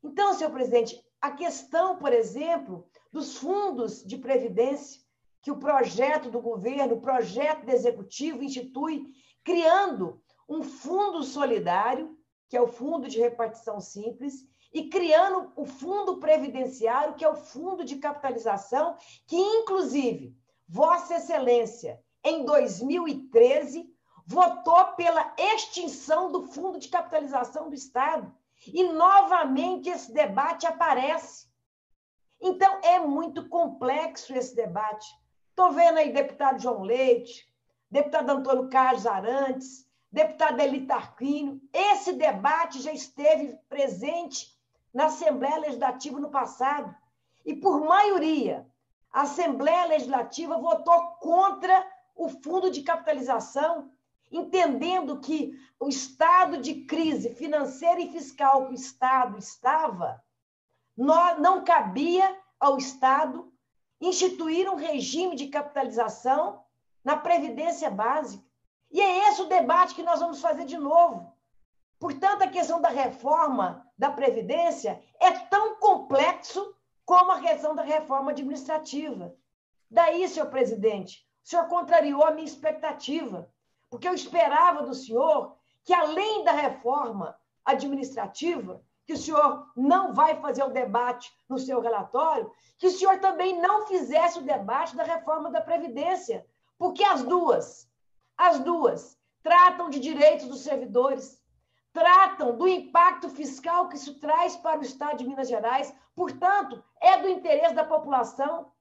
Então, senhor presidente, a questão, por exemplo, dos fundos de previdência que o projeto do governo, o projeto do executivo institui, criando um fundo solidário, que é o fundo de repartição simples, e criando o fundo previdenciário, que é o fundo de capitalização, que inclusive Vossa Excelência, em 2013, votou pela extinção do Fundo de Capitalização do Estado. E novamente esse debate aparece. Então, é muito complexo esse debate. Estou vendo aí deputado João Leite, deputado Antônio Carlos Arantes, deputado Eli Tarquínio. Esse debate já esteve presente na Assembleia Legislativa no passado. E, por maioria, a Assembleia Legislativa votou contra o fundo de capitalização, entendendo que o estado de crise financeira e fiscal que o Estado estava não cabia ao Estado instituir um regime de capitalização na Previdência Básica. E é esse o debate que nós vamos fazer de novo. Portanto, a questão da reforma da Previdência é tão complexo como a questão da reforma administrativa. Daí, senhor presidente, o senhor contrariou a minha expectativa, porque eu esperava do senhor que, além da reforma administrativa, que o senhor não vai fazer o debate no seu relatório, que o senhor também não fizesse o debate da reforma da Previdência, porque as duas, as duas, tratam de direitos dos servidores, tratam do impacto fiscal que isso traz para o Estado de Minas Gerais. Portanto, é do interesse da população,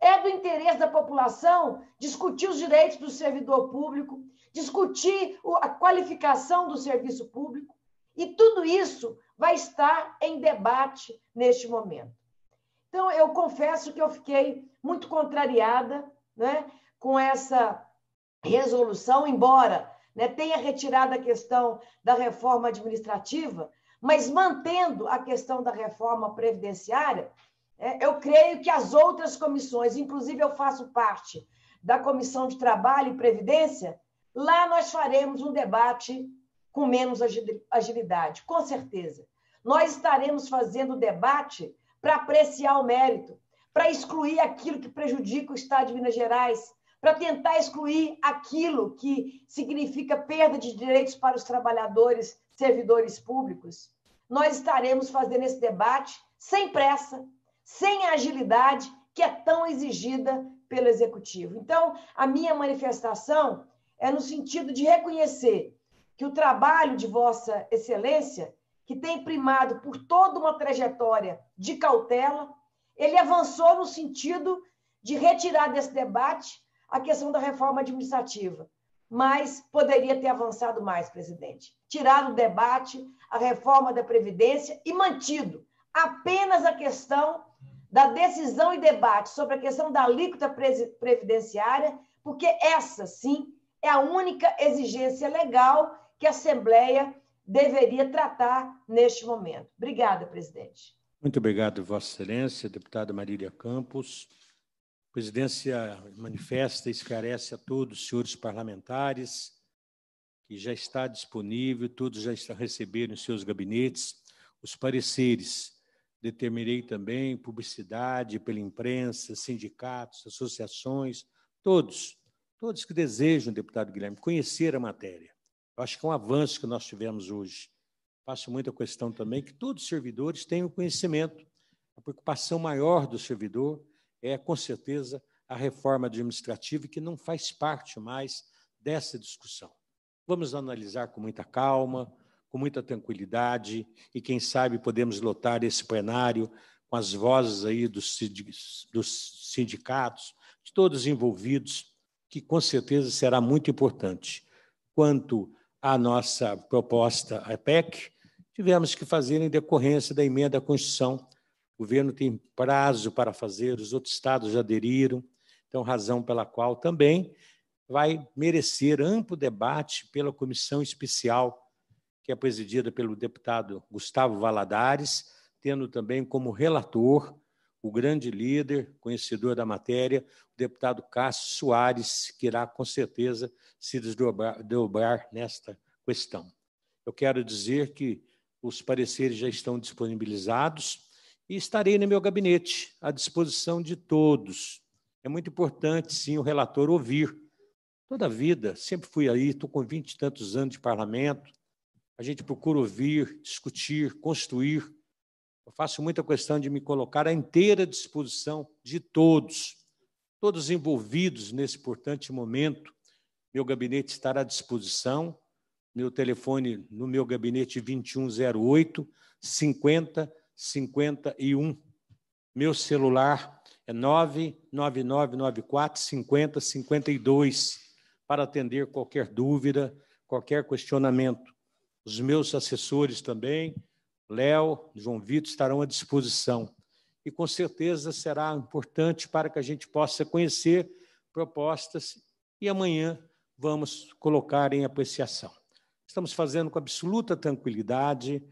é do interesse da população discutir os direitos do servidor público, discutir a qualificação do serviço público, e tudo isso vai estar em debate neste momento. Então, eu confesso que eu fiquei muito contrariada né, com essa resolução, embora né, tenha retirado a questão da reforma administrativa, mas mantendo a questão da reforma previdenciária, é, eu creio que as outras comissões, inclusive eu faço parte da Comissão de Trabalho e Previdência, lá nós faremos um debate com menos agilidade, com certeza. Nós estaremos fazendo debate para apreciar o mérito, para excluir aquilo que prejudica o Estado de Minas Gerais, para tentar excluir aquilo que significa perda de direitos para os trabalhadores, servidores públicos, nós estaremos fazendo esse debate sem pressa, sem agilidade que é tão exigida pelo executivo. Então, a minha manifestação é no sentido de reconhecer que o trabalho de Vossa Excelência, que tem primado por toda uma trajetória de cautela, ele avançou no sentido de retirar desse debate a questão da reforma administrativa, mas poderia ter avançado mais, presidente. Tirado o debate a reforma da Previdência e mantido apenas a questão da decisão e debate sobre a questão da alíquota previdenciária, porque essa, sim, é a única exigência legal que a Assembleia deveria tratar neste momento. Obrigada, presidente. Muito obrigado, Vossa Excelência, deputada Marília Campos presidência manifesta e esclarece a todos os senhores parlamentares que já está disponível, todos já receberam em seus gabinetes os pareceres. Determinei também publicidade pela imprensa, sindicatos, associações, todos, todos que desejam, deputado Guilherme, conhecer a matéria. Eu acho que é um avanço que nós tivemos hoje. Faço muita questão também que todos os servidores tenham conhecimento, a preocupação maior do servidor é, com certeza, a reforma administrativa, que não faz parte mais dessa discussão. Vamos analisar com muita calma, com muita tranquilidade, e quem sabe podemos lotar esse plenário com as vozes aí dos, dos sindicatos, de todos envolvidos, que com certeza será muito importante. Quanto à nossa proposta APEC, tivemos que fazer em decorrência da emenda à Constituição o governo tem prazo para fazer, os outros estados já aderiram, então, razão pela qual também vai merecer amplo debate pela comissão especial, que é presidida pelo deputado Gustavo Valadares, tendo também como relator o grande líder, conhecedor da matéria, o deputado Cássio Soares, que irá com certeza se desdobrar dobrar nesta questão. Eu quero dizer que os pareceres já estão disponibilizados e estarei no meu gabinete à disposição de todos. É muito importante, sim, o relator ouvir. Toda a vida, sempre fui aí, estou com vinte e tantos anos de parlamento. A gente procura ouvir, discutir, construir. Eu faço muita questão de me colocar à inteira disposição de todos, todos envolvidos nesse importante momento. Meu gabinete estará à disposição. Meu telefone no meu gabinete 2108 50 51. Meu celular é 99994 50 52 para atender qualquer dúvida, qualquer questionamento. Os meus assessores também, Léo, João Vitor, estarão à disposição. E com certeza será importante para que a gente possa conhecer propostas e amanhã vamos colocar em apreciação. Estamos fazendo com absoluta tranquilidade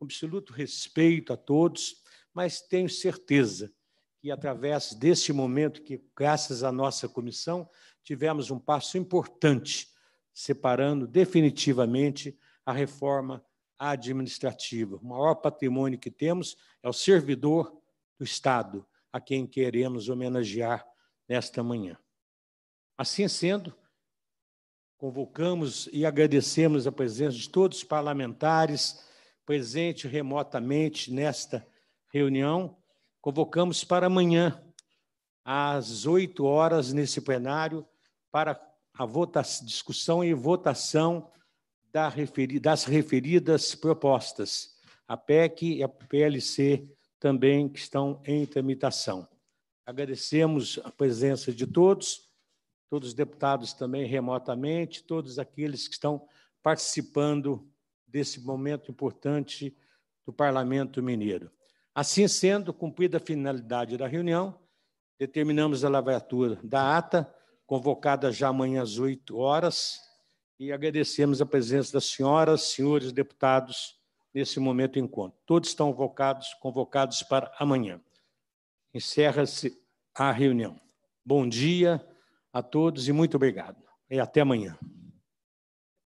absoluto respeito a todos, mas tenho certeza que, através deste momento, que graças à nossa comissão, tivemos um passo importante, separando definitivamente a reforma administrativa. O maior patrimônio que temos é o servidor do Estado, a quem queremos homenagear nesta manhã. Assim sendo, convocamos e agradecemos a presença de todos os parlamentares presente remotamente nesta reunião. Convocamos para amanhã, às 8 horas, nesse plenário, para a discussão e votação da referi das referidas propostas, a PEC e a PLC também, que estão em tramitação. Agradecemos a presença de todos, todos os deputados também remotamente, todos aqueles que estão participando desse momento importante do Parlamento Mineiro. Assim sendo, cumprida a finalidade da reunião, determinamos a lavratura da ata, convocada já amanhã às 8 horas, e agradecemos a presença das senhoras, senhores deputados nesse momento encontro. Todos estão convocados, convocados para amanhã. Encerra-se a reunião. Bom dia a todos e muito obrigado. E até amanhã.